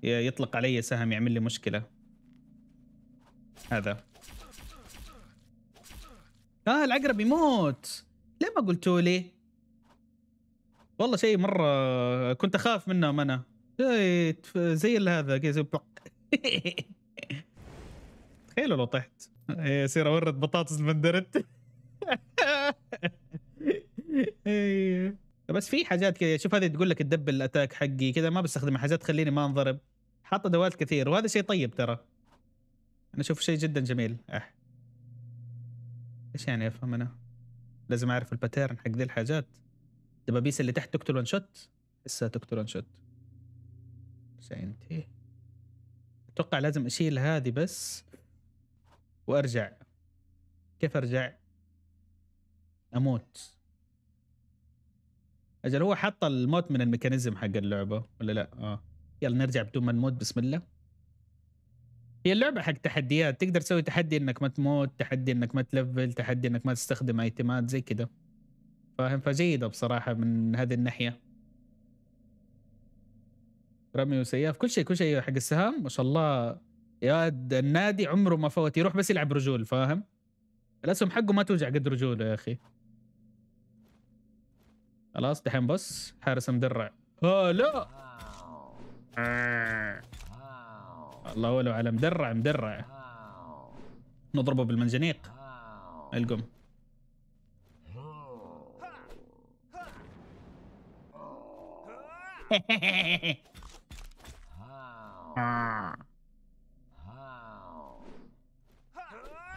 يطلق علي سهم يعمل لي مشكله هذا اه العقرب يموت ليه ما قلتوا لي والله شيء مره كنت اخاف منهم انا إيه، زي هذا كذا (laughs) تخيلوا لو طحت إيه، يصير اورد بطاطس المندرت (laughs) ايوه بس في حاجات كذا شوف هذه تقول لك تدبل الاتاك حقي كذا ما بستخدم حاجات تخليني ما انضرب حاطه دوات كثير وهذا شيء طيب ترى انا اشوف شيء جدا جميل اح ايش يعني افهم انا لازم اعرف الباترن حق ذي الحاجات دبابيس اللي تحت تقتل ون شوت لسه تقتل ون شوت بس اتوقع لازم اشيل هذه بس وارجع كيف ارجع اموت اجل هو حط الموت من الميكانيزم حق اللعبه ولا لا؟ اه يلا نرجع بدون ما نموت بسم الله هي اللعبه حق تحديات تقدر تسوي تحدي انك ما تموت تحدي انك ما تلفل تحدي انك ما تستخدم ايتمات زي كذا فاهم فجيده بصراحه من هذه الناحيه رمي وسياف كل شيء كل شيء حق السهام ما شاء الله يا النادي عمره ما فوت يروح بس يلعب رجول فاهم الاسهم حقه ما توجع قد رجوله يا اخي خلاص دحين بص حارس مدرع اه لا الله ولو على مدرع مدرع نضربه بالمنجنيق القم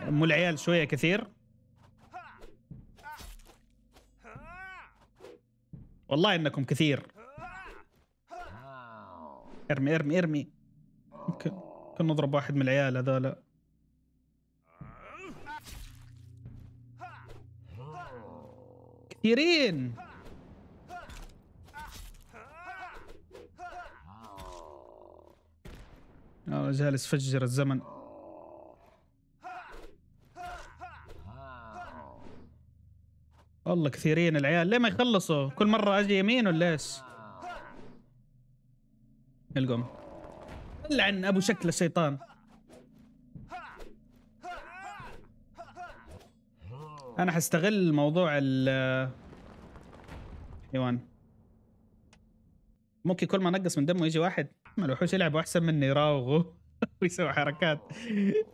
(laughs) مو العيال شويه كثير والله انكم كثير ارمي ارمي ارمي ممكن ممكن نضرب واحد من العيال هذولا كثيرين جالس فجر الزمن والله كثيرين العيال ليه ما يخلصوا كل مرة اجي يمين ولا ايش القم لعن ابو شكل الشيطان انا حستغل موضوع ال حيوان ممكن كل ما نقص من دمه يجي واحد ما الوحوش يلعبوا احسن مني يراوغوا (laughs) ويسوي حركات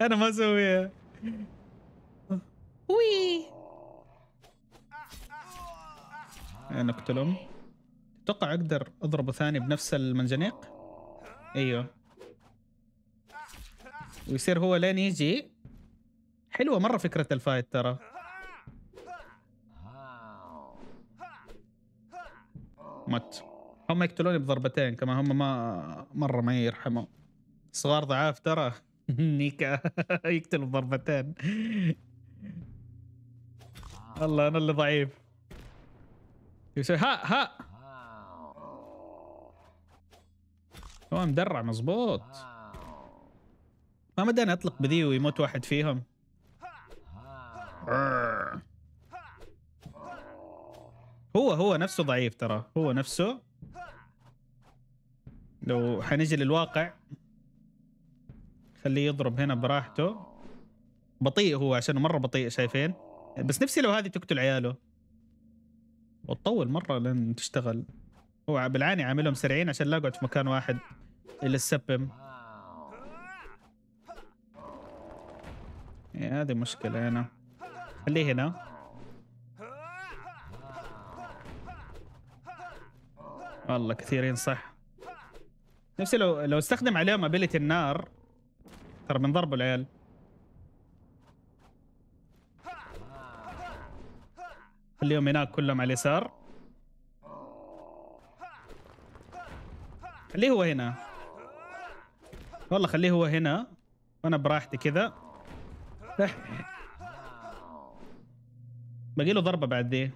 انا ما اسويها وي نقتلهم اتوقع اقدر اضربه ثاني بنفس المنجنيق ايوه ويصير هو لين يجي حلوه مره فكره الفايت ترى مت هم يقتلوني بضربتين كما هم ما مره ما يرحموا صغار ضعاف ترى (laughs) نيكا يقتل بضربتين الله انا اللي ضعيف يسوي ها ها هو مدرع مظبوط ما مداني اطلق بذي ويموت واحد فيهم هو هو نفسه ضعيف ترى هو نفسه لو حنجي للواقع خليه يضرب هنا براحته بطيء هو عشانه مره بطيء شايفين بس نفسي لو هذه تقتل عياله وتطول مره لين تشتغل هو بالعاني عاملهم سريعين عشان لا اقعد في مكان واحد الا السبم إيه، هذه مشكلة هنا خليه هنا والله كثيرين صح نفسي لو لو استخدم عليهم ابيلتي النار ترى بنضربوا العيال خليهم هناك كلهم على اليسار خليه هو هنا والله خليه هو هنا وانا براحتي كذا (laughs) باقي له ضربه بعد دي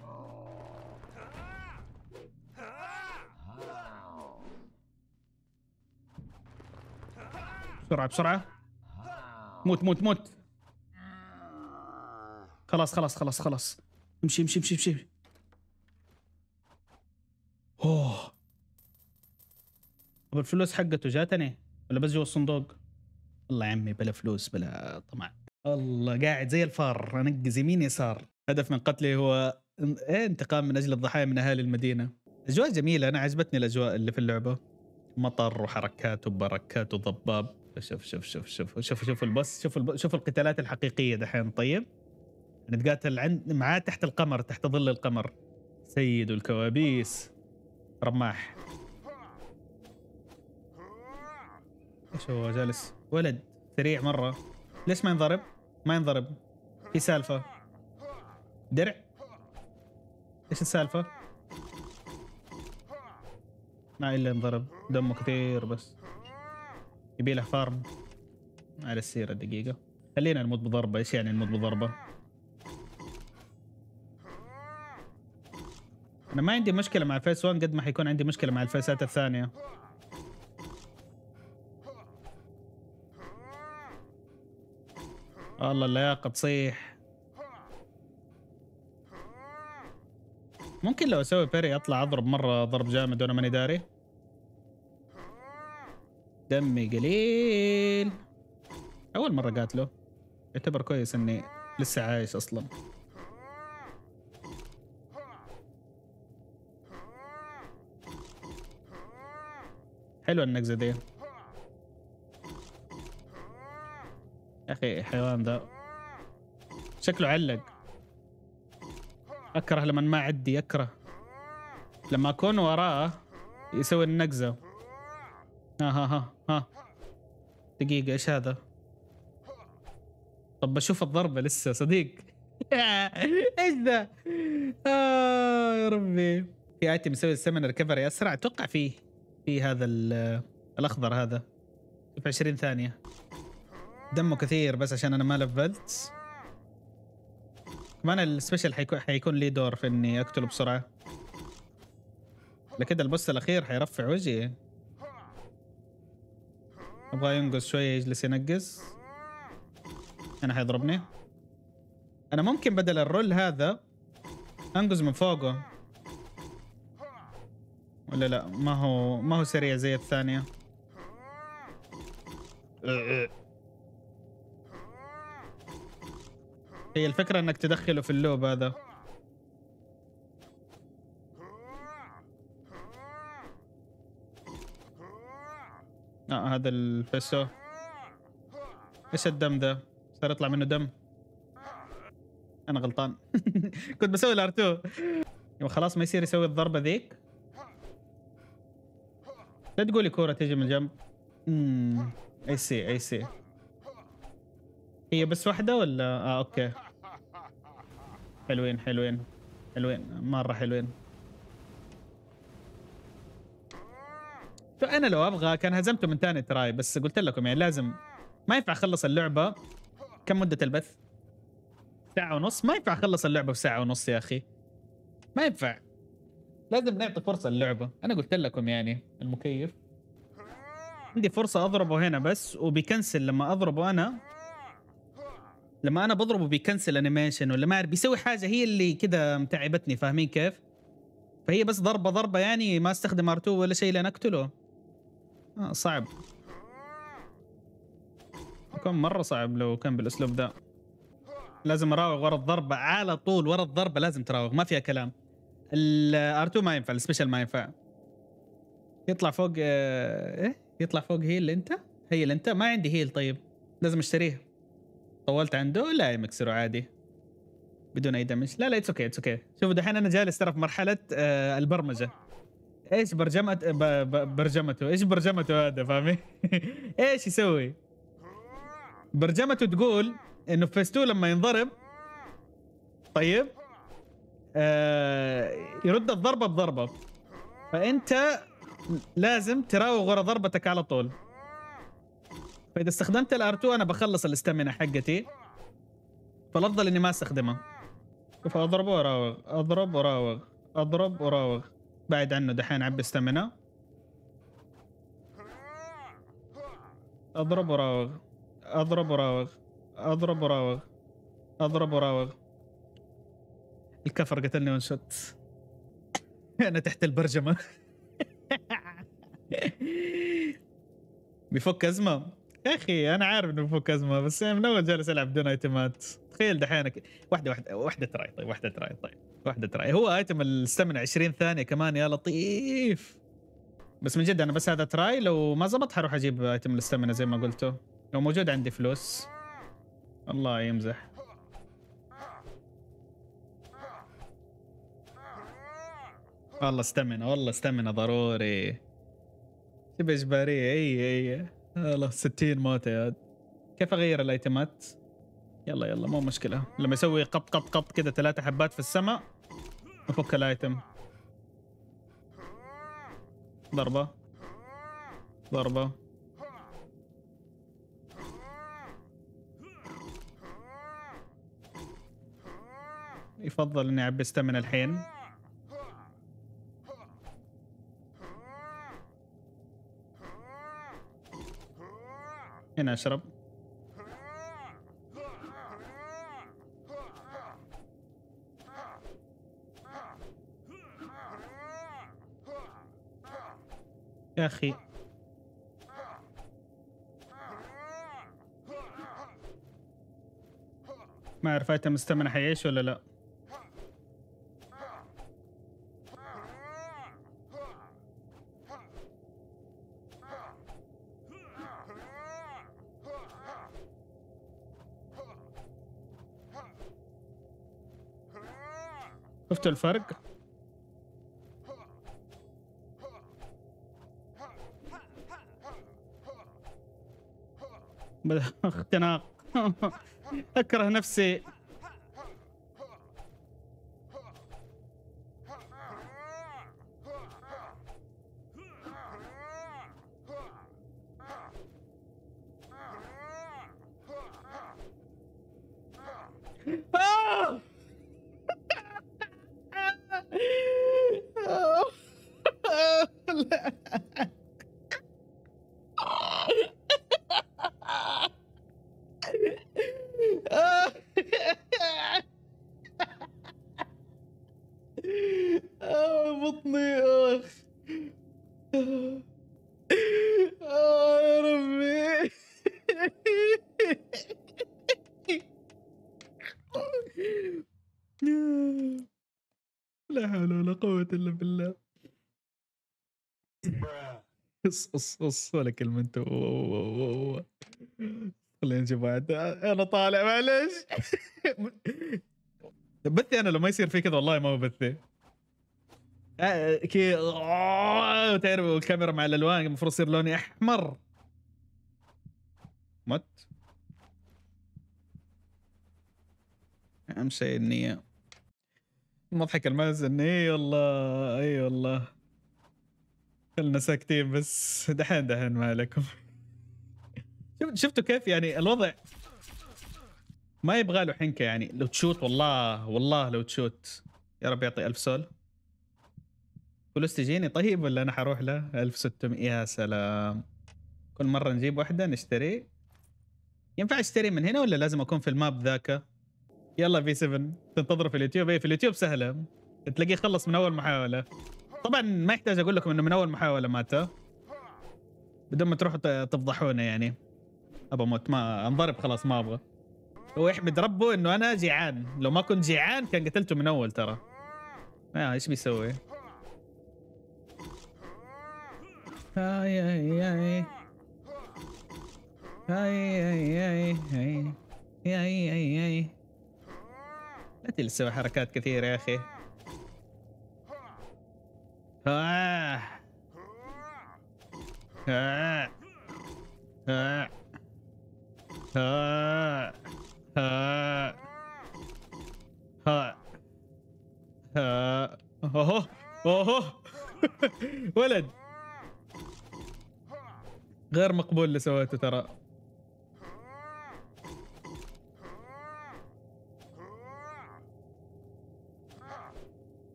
بسرعه بسرعه موت موت موت خلاص خلاص خلاص خلاص امشي امشي امشي امشي اوه طب الفلوس حقته جاتني ولا بس جوا الصندوق؟ والله يا عمي بلا فلوس بلا طمع الله قاعد زي الفار انقز يمين يسار هدف من قتلي هو ايه انتقام من اجل الضحايا من اهالي المدينه اجواء جميله انا عجبتني الاجواء اللي في اللعبه مطر وحركات وبركات وضباب شوف شوف شوف شوف شوف شوف البس شوف الب... شوف القتالات الحقيقيه دحين طيب نتقاتل عند معاه تحت القمر تحت ظل القمر سيد الكوابيس رماح ايش هو جالس ولد سريع مره ليش ما ينضرب ما ينضرب في سالفه درع ايش السالفه ما الا انضرب دمه كثير بس يبي له فارم على السيره دقيقه خلينا نموت بضربه ايش يعني نموت بضربه انا ما عندي مشكله مع الفيس 1 قد ما حيكون عندي مشكله مع الفيسات الثانيه والله اللياقه تصيح ممكن لو اسوي بيري اطلع اضرب مره ضرب جامد وانا ماني داري دمي قليل اول مره قاتله يعتبر كويس اني لسه عايش اصلا حلوه النكزه دي يا اخي الحيوان ده شكله علق اكره لما ما عدي اكره لما اكون وراه يسوي النقزه ها ها ها ها دقيقة ايش هذا؟ طب بشوف الضربة لسه صديق (laughs) ايش ذا؟ آه يا ربي في ايتم يسوي السمن ريكفري اسرع اتوقع فيه في هذا الاخضر هذا في 20 ثانيه دمه كثير بس عشان انا ما لفلت كمان السبيشل حيكون حيكون لي دور في اني اقتله بسرعه لكده البوس الاخير حيرفع وجهي ابغى ينقص شويه يجلس ينقص هنا حيضربني انا ممكن بدل الرول هذا انقز من فوقه ولا لا ما هو ما هو سريع زي الثانية هي الفكرة انك تدخله في اللوب هذا آه هذا الفسو ايش الدم ذا صار يطلع منه دم انا غلطان (laughs) كنت بسوي الار2 خلاص ما يصير يسوي الضربة ذيك لا تقولي كوره تجي من الجنب امم اي سي اي سي هي بس واحده ولا اه اوكي حلوين حلوين حلوين مره حلوين فانا لو ابغى كان هزمته من ثاني تراي بس قلت لكم يعني لازم ما ينفع اخلص اللعبه كم مده البث؟ ساعه ونص ما ينفع اخلص اللعبه في ساعه ونص يا اخي ما ينفع لازم نعطي فرصه للعبه انا قلت لكم يعني المكيف عندي فرصه اضربه هنا بس وبيكنسل لما اضربه انا لما انا بضربه بيكنسل انيميشن ولا ما اعرف بيسوي حاجه هي اللي كذا متعبتني فاهمين كيف فهي بس ضربه ضربه يعني ما استخدم ار2 ولا شيء لان اقتله آه صعب كان مره صعب لو كان بالاسلوب ده لازم اراوغ ورا الضربه على طول ورا الضربه لازم تراوغ ما فيها كلام الار 2 ما ينفع السبيشل ما ينفع يطلع فوق آه، ايه يطلع فوق هيل انت هيل انت ما عندي هيل طيب لازم اشتريه طولت عنده لا يمكسره عادي بدون اي دمج لا لا اتس اوكي اتس اوكي شوفوا دحين انا جالس ترى في مرحله آه البرمجه ايش برجمه برجمته ايش برجمته هذا فاهمين (laughs) ايش يسوي برجمته تقول انه فيستو لما ينضرب طيب آه، يرد الضربه بضربه فانت لازم تراوغ ورا ضربتك على طول فاذا استخدمت الار2 انا بخلص الاستمنه حقتي فالافضل اني ما استخدمها شوف اضرب وراوغ اضرب وراوغ اضرب وراوغ بعد عنه دحين عبي استمنه اضرب وراوغ اضرب وراوغ اضرب وراوغ اضرب وراوغ الكفر قتلني ون شوت (laughs) انا تحت البرجمه (laughs) بيفك ازمه يا اخي انا عارف انه بيفك ازمه بس انا من اول جالس العب بدون ايتمات تخيل دحينك واحده واحده واحده تراي طيب واحده تراي طيب واحده تراي هو ايتم الستمنة 20 ثانيه كمان يا لطيف بس من جد انا بس هذا تراي لو ما زبط حروح اجيب ايتم الاستمنة زي ما قلته لو موجود عندي فلوس الله يمزح والله استمنه والله استمنه ضروري تبي اجباريه اي اي والله 60 موته يا كيف اغير الايتمات؟ يلا يلا مو مشكله لما يسوي قط قط قط كذا ثلاثه حبات في السماء افك الايتم ضربه ضربه يفضل اني اعبي استمن الحين هنا اشرب يا اخي ما اعرف ايتم مستمر حيعيش ولا لا شفت الفرق (laughs) اختناق (laughs) اكره نفسي قص قص قص ولا كلمة انت خلينا نجيب بعد انا طالع معلش بثي انا لو ما يصير في كذا والله ما ببثي كي تعرف الكاميرا مع الالوان المفروض يصير لوني احمر مت اهم شيء النية المضحك المحزن اي والله اي والله خلنا ساكتين بس دحين دحين ما عليكم شفتوا كيف يعني الوضع ما يبغى له حنكه يعني لو تشوت والله والله لو تشوت يا رب يعطي ألف سول فلوس تجيني طيب ولا انا حروح له 1600 يا سلام كل مره نجيب واحده نشتري ينفع اشتري من هنا ولا لازم اكون في الماب ذاك يلا في 7 تنتظره في اليوتيوب اي في اليوتيوب سهله تلاقيه خلص من اول محاوله طبعا ما يحتاج اقول لكم انه من اول محاوله مات بدون ما تروحوا تفضحونا يعني ابى اموت ما انضرب خلاص ما ابغى هو يحمد ربه انه انا جيعان لو ما كنت جيعان كان قتلته من اول ترى آه ايش بيسوي هاي هاي هاي هاي هاي هاي هاي هاي هاي لا تجلس تسوي حركات كثيره يا اخي اوه (laughs) اوه ولد غير مقبول اللي سويته ترى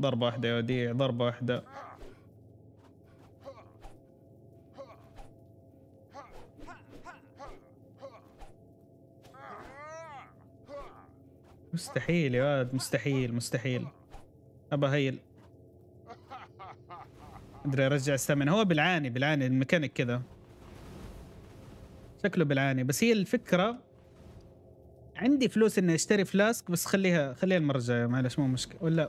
ضربة واحدة يا وديع ضربة واحدة مستحيل يا ولد مستحيل مستحيل ابى هيل ادري ارجع السمن هو بالعاني بالعاني الميكانيك كذا شكله بالعاني بس هي الفكره عندي فلوس اني اشتري فلاسك بس خليها خليها المره الجايه معلش مو مشكله ولا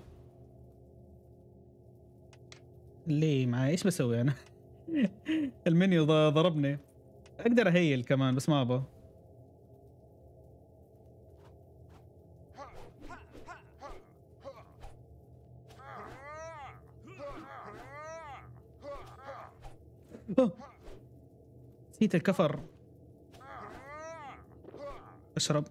ليه معي ايش بسوي انا (laughs) المنيو ضربني اقدر اهيل كمان بس ما ابغى نسيت الكفر اشرب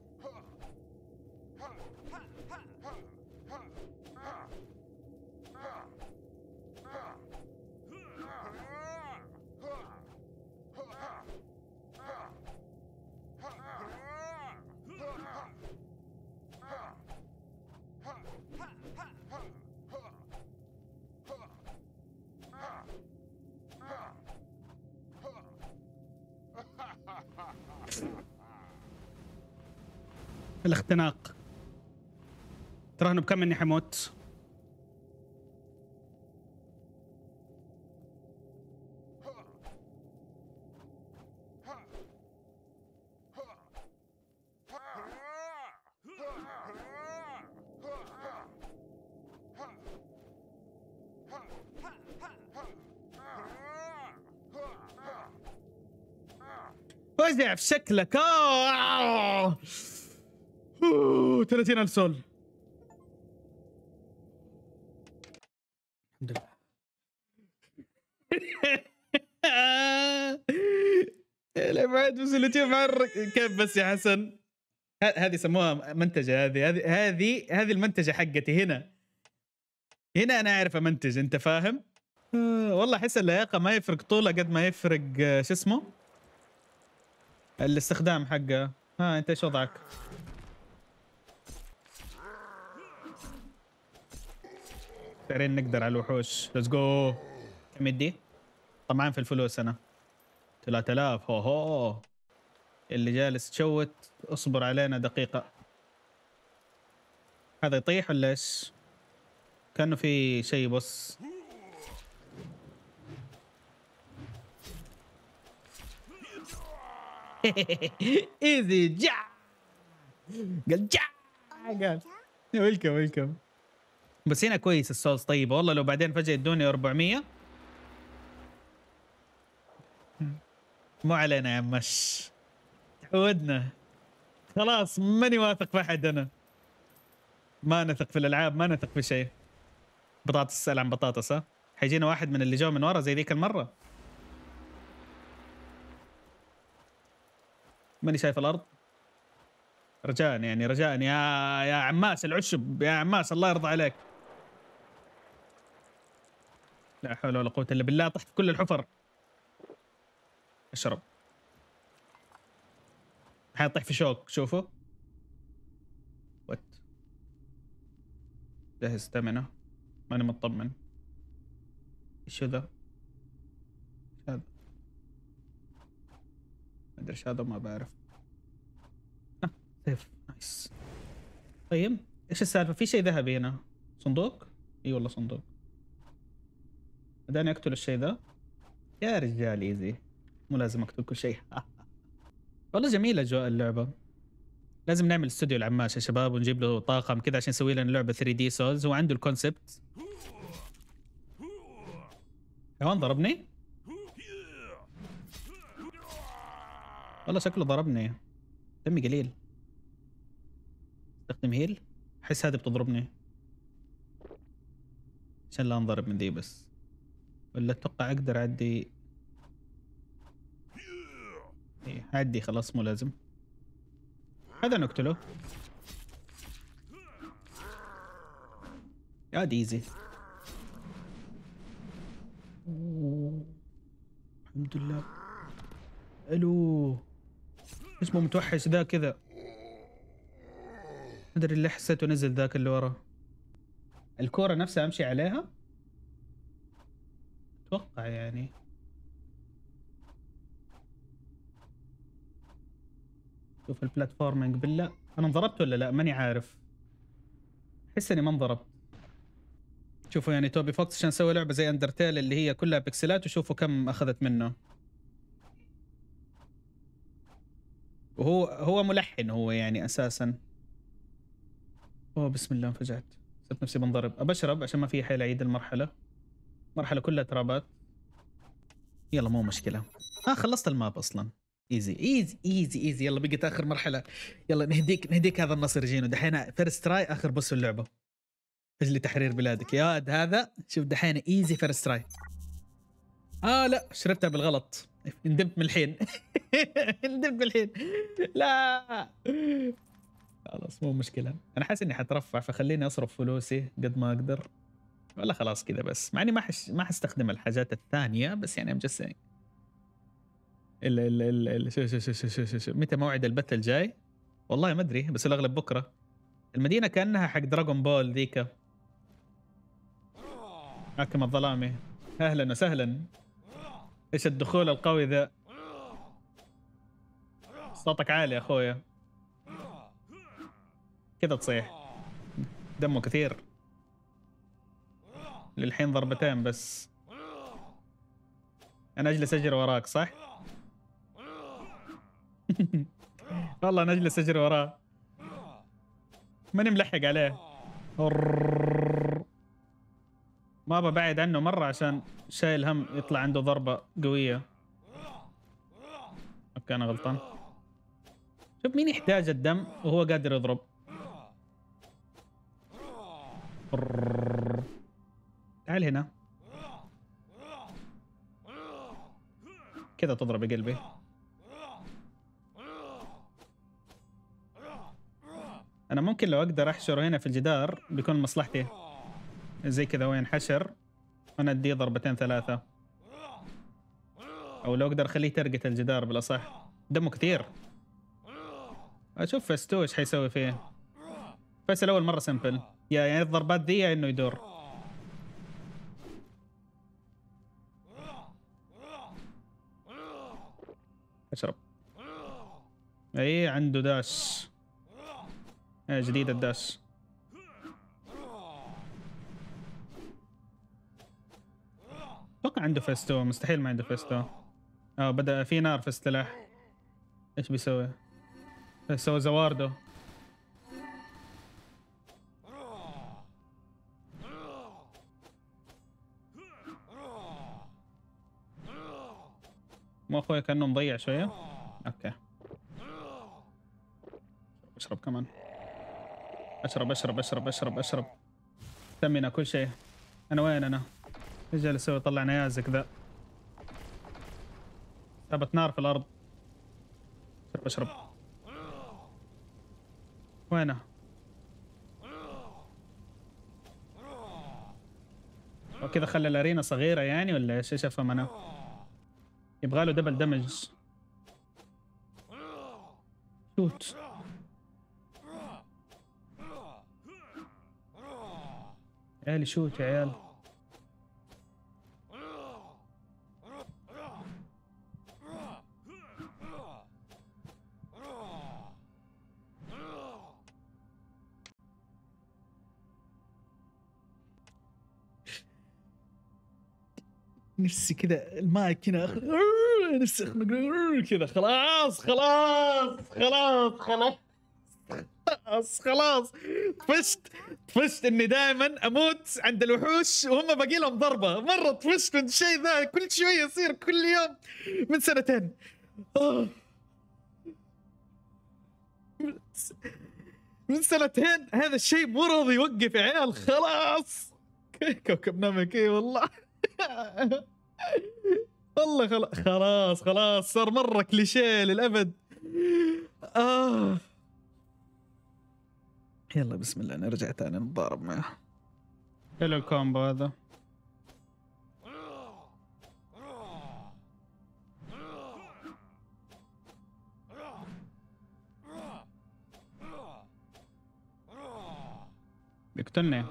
الاختناق تراهنوا بكم اني حموت؟ وزع في شكلك آه. 30000 سول الحمد لله الابعاد وسلتي مع كيف بس يا حسن هذه سموها منتجه هذه هذه هذه هذه المنتجه حقتي هنا هنا انا اعرف امنتج انت فاهم والله احس اللياقه ما يفرق طوله قد ما يفرق آه، شو اسمه الاستخدام حقه ها انت ايش وضعك تقريبا نقدر على الوحوش ليتس جو كم يدي؟ طمعان في الفلوس انا 3000 هو هو اللي جالس تشوت اصبر علينا دقيقة هذا يطيح ولا ايش؟ كأنه في شيء بص ايزي (laughs) جا قال جا قال ويلكم ويلكم بس هنا كويس السولز طيبه والله لو بعدين فجاه يدوني 400 مو علينا يا مش تعودنا خلاص ماني واثق في احد انا ما نثق في الالعاب ما نثق في شيء بطاطس اسال عن بطاطس ها حيجينا واحد من اللي جو من ورا زي ذيك المره ماني شايف الارض رجاء يعني رجاء يا يا عماس العشب يا عماس الله يرضى عليك لا حول ولا قوة إلا بالله طحت كل الحفر اشرب حيطيح في شوك شوفوا وات جهز ستامنا ماني مطمن ايش ذا هذا ادري ايش هذا ما بعرف سيف آه، طيب. نايس طيب ايش السالفه في شيء ذهبي هنا صندوق اي والله صندوق دعني اقتل الشيء ذا يا رجال ايزي مو لازم اقتل كل شيء (laughs) والله جميله جو اللعبه لازم نعمل استوديو العماش يا شباب ونجيب له طاقم كذا عشان يسوي لنا لعبه 3 دي سولز هو عنده الكونسبت حيوان ضربني والله شكله ضربني دمي قليل استخدم هيل احس هذه بتضربني عشان لا انضرب من ذي بس ولا اتوقع اقدر اعدي ايه عدي خلاص مو لازم هذا نقتله يا ديزي الحمد لله الو اسمه متوحش ذا كذا ادري اللي حسيته نزل ذاك اللي ورا الكوره نفسها امشي عليها اتوقع يعني شوف البلاتفورمينج بالله انا انضربت ولا لا ماني عارف احس اني ما انضربت شوفوا يعني توبي فوكس عشان سوى لعبه زي اندرتيل اللي هي كلها بكسلات وشوفوا كم اخذت منه وهو هو ملحن هو يعني اساسا اوه بسم الله انفجعت صرت نفسي بنضرب ابشرب عشان ما في حيل اعيد المرحله مرحله كلها ترابات يلا مو مشكله ها خلصت الماب اصلا ايزي ايزي ايزي ايزي يلا بقت اخر مرحله يلا نهديك نهديك هذا النصر جينو دحين فيرست تراي اخر بوس في اللعبه اجل تحرير بلادك يا اد هذا شوف دحين ايزي فيرست تراي اه لا شربتها بالغلط ندمت من الحين (laughs) ندمت من الحين لا خلاص مو مشكله انا حاسس اني حترفع فخليني اصرف فلوسي قد ما اقدر ولا خلاص كذا بس مع اني ما حش ما حستخدم الحاجات الثانيه بس يعني ام جاست ال ال ال شو شو شو شو شو, شو, شو. متى موعد البث الجاي؟ والله ما ادري بس الاغلب بكره المدينه كانها حق دراغون بول ذيك حاكم الظلامي اهلا وسهلا ايش الدخول القوي ذا صوتك عالي يا اخويا كذا تصيح دمه كثير للحين ضربتين بس انا اجلس اجري وراك صح (laughs) والله انا اجلس اجري وراه ماني ملحق عليه ما ببعد عنه مرة عشان شايل هم يطلع عنده ضربة قوية اوكي انا غلطان شوف مين يحتاج الدم وهو قادر يضرب تعال هنا كذا تضرب قلبي انا ممكن لو اقدر احشره هنا في الجدار بيكون مصلحتي زي كذا وين حشر انا اديه ضربتين ثلاثه او لو اقدر اخليه ترقة الجدار بالاصح دمه كثير اشوف فستو ايش حيسوي فيه بس الاول مره سمبل يا يعني الضربات ذي انه يدور اشرب اي عنده داس ايه جديد الداس اتوقع عنده فيستو مستحيل ما عنده فيستو اه بدا في نار في السلاح ايش بيسوي؟ سوى زواردو مو اخوي كانه مضيع شويه اوكي اشرب كمان اشرب اشرب اشرب اشرب اشرب تمينا كل شيء انا وين انا ايش جالس اسوي طلع يازك ذا ثبت نار في الارض اشرب اشرب وينه وكذا خلى الارينا صغيره يعني ولا ايش افهم انا يبغى له دبل دمج شوت عيال شوت يا عيال نفسي كذا المايك هنا أخ... نفسي اخنق كذا خلاص خلاص خلاص خلاص خلاص خلاص طفشت طفشت اني دائما اموت عند الوحوش وهم باقي لهم ضربه مره طفشت من الشيء ذا كل شويه يصير كل يوم من سنتين من سنتين هذا الشيء مو راضي يوقف يا عيال خلاص كوكب نمك اي والله (laughs) والله خلاص خلاص خلاص صار مره كليشيه للابد آه. يلا بسم الله نرجع ثاني نتضارب معه حلو الكومبو هذا يقتلني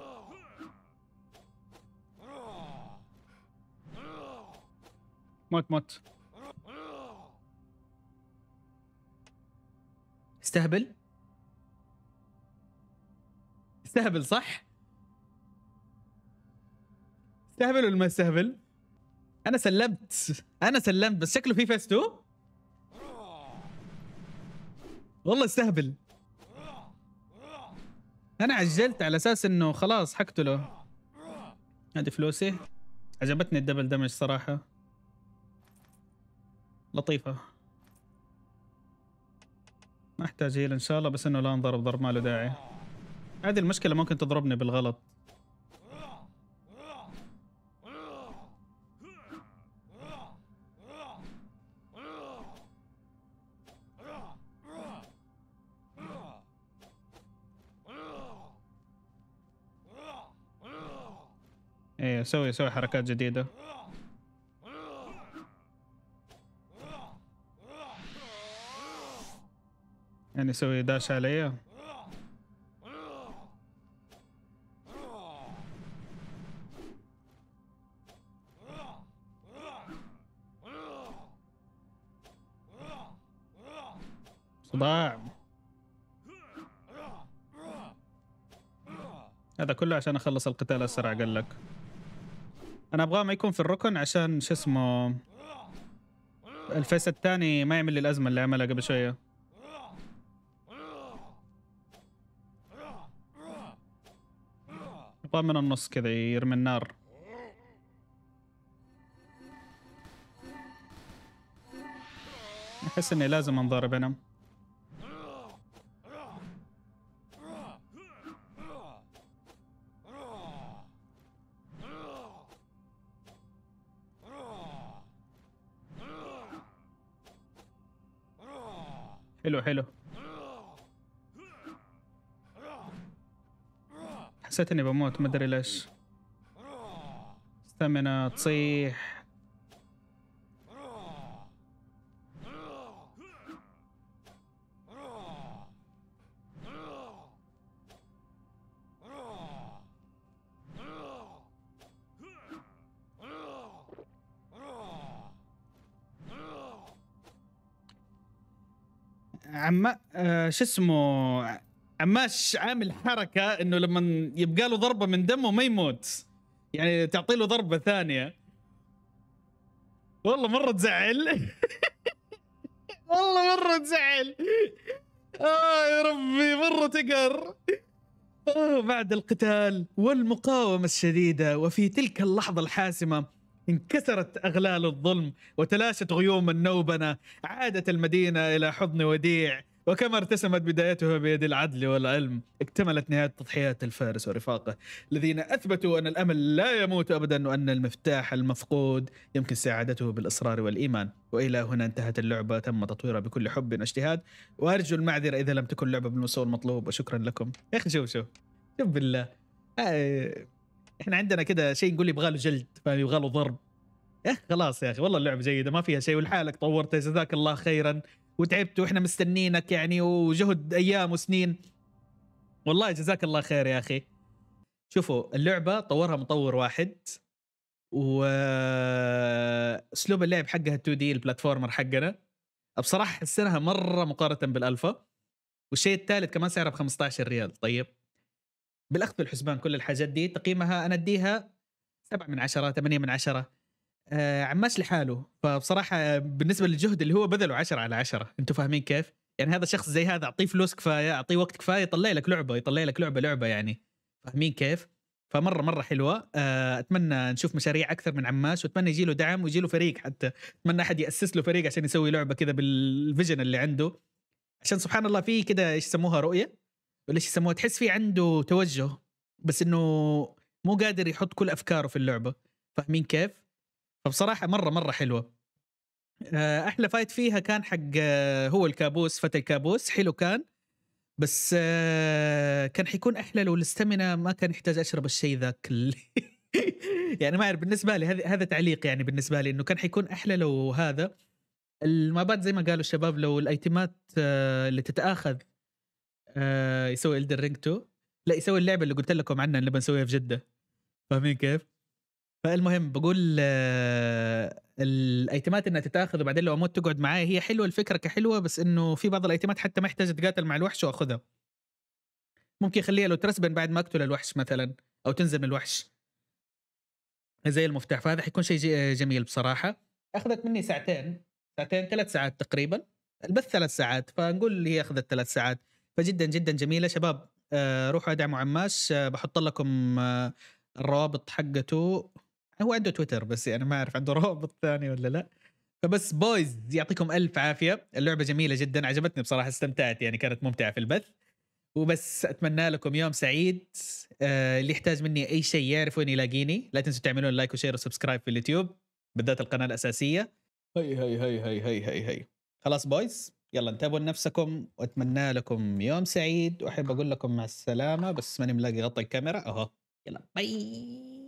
موت موت استهبل استهبل صح استهبل ولا ما استهبل انا سلمت انا سلمت بس شكله في فيس 2 والله استهبل انا عجلت على اساس انه خلاص حقتله هذه فلوسي عجبتني الدبل دمج صراحه لطيفة ما احتاج هيل ان شاء الله بس انه لا انضرب ضرب ما له داعي هذه المشكلة ممكن تضربني بالغلط ايه سوي سوي حركات جديدة يعني يسوي داش علي صداع هذا كله عشان اخلص القتال اسرع قال لك انا ابغاه ما يكون في الركن عشان شو اسمه الفيس الثاني ما يعمل لي الازمه اللي عملها قبل شويه ابغى من النص كذا يرمي النار احس اني لازم انضرب انا حلو حلو حسيت اني بموت ما ادري ليش ستامينا تصيح عم آه، شو اسمه عماش عامل حركه انه لما يبقى له ضربه من دمه ما يموت يعني تعطي له ضربه ثانيه والله مره تزعل (laughs) والله مره تزعل اه يا ربي مره تقهر آه بعد القتال والمقاومة الشديدة وفي تلك اللحظة الحاسمة انكسرت أغلال الظلم وتلاشت غيوم النوبنة عادت المدينة إلى حضن وديع وكما ارتسمت بدايتها بيد العدل والعلم اكتملت نهاية تضحيات الفارس ورفاقه الذين أثبتوا أن الأمل لا يموت أبدا وأن المفتاح المفقود يمكن سعادته بالإصرار والإيمان وإلى هنا انتهت اللعبة تم تطويرها بكل حب واجتهاد وأرجو المعذرة إذا لم تكن لعبة بالمستوى المطلوب وشكرا لكم يا أخي شوف شوف شوف بالله آه، احنا عندنا كذا شيء نقول يبغى له جلد يبغى له ضرب يا اخي خلاص يا اخي والله اللعبه جيده ما فيها شيء ولحالك طورتها جزاك الله خيرا وتعبت واحنا مستنينك يعني وجهد ايام وسنين والله جزاك الله خير يا اخي شوفوا اللعبه طورها مطور واحد واسلوب اسلوب اللعب حقها 2 دي البلاتفورمر حقنا بصراحه حسنها مره مقارنه بالالفا والشيء الثالث كمان سعرها ب 15 ريال طيب بالاخذ بالحسبان كل الحاجات دي تقييمها انا اديها 7 من 10 8 من 10 آه، عماش لحاله فبصراحه آه، بالنسبه للجهد اللي هو بذله 10 على 10 انتم فاهمين كيف؟ يعني هذا شخص زي هذا اعطيه فلوس كفايه اعطيه وقت كفايه يطلع لك لعبه يطلع لك لعبه لعبه يعني فاهمين كيف؟ فمره مره حلوه آه، اتمنى نشوف مشاريع اكثر من عماش واتمنى يجي له دعم ويجي له فريق حتى اتمنى احد ياسس له فريق عشان يسوي لعبه كذا بالفيجن اللي عنده عشان سبحان الله في كذا ايش يسموها رؤيه ولا ايش يسموها تحس في عنده توجه بس انه مو قادر يحط كل افكاره في اللعبه فاهمين كيف؟ فبصراحه مره مره حلوه آه، احلى فايت فيها كان حق آه، هو الكابوس فتى الكابوس حلو كان بس آه، كان حيكون احلى لو الاستمنة ما كان يحتاج اشرب الشيء ذاك (laughs) يعني ما اعرف بالنسبه لي هذا تعليق يعني بالنسبه لي انه كان حيكون احلى لو هذا المابات زي ما قالوا الشباب لو الايتمات اللي تتاخذ يسوي الدر رينج 2 لا يسوي اللعبه اللي قلت لكم عنها اللي بنسويها في جده فاهمين كيف؟ فالمهم بقول آه، الايتمات انها تتاخذ وبعدين لو اموت تقعد معايا هي حلوه الفكره كحلوه بس انه في بعض الايتمات حتى ما احتاج اتقاتل مع الوحش واخذها ممكن اخليها لو ترسبن بعد ما اقتل الوحش مثلا او تنزل من الوحش زي المفتاح فهذا حيكون شيء آه، جميل بصراحه اخذت مني ساعتين ساعتين ثلاث ساعات تقريبا البث ثلاث ساعات فنقول هي اخذت ثلاث ساعات فجدا جدا جميله شباب آه، روحوا ادعموا عماش بحط لكم الروابط حقته هو عنده تويتر بس يعني ما اعرف عنده (laughs) رابط ثاني ولا لا فبس بويز يعطيكم الف عافيه اللعبه جميله جدا عجبتني بصراحه استمتعت يعني كانت ممتعه في البث وبس اتمنى لكم يوم سعيد آه اللي يحتاج مني اي شيء يعرف وين يلاقيني لا تنسوا تعملون لايك وشير وسبسكرايب في اليوتيوب بالذات القناه الاساسيه هي هي هي هي هي هي, هي. خلاص بويز يلا انتبهوا لنفسكم واتمنى لكم يوم سعيد واحب اقول لكم مع السلامه بس ماني ملاقي غطى الكاميرا اهو يلا باي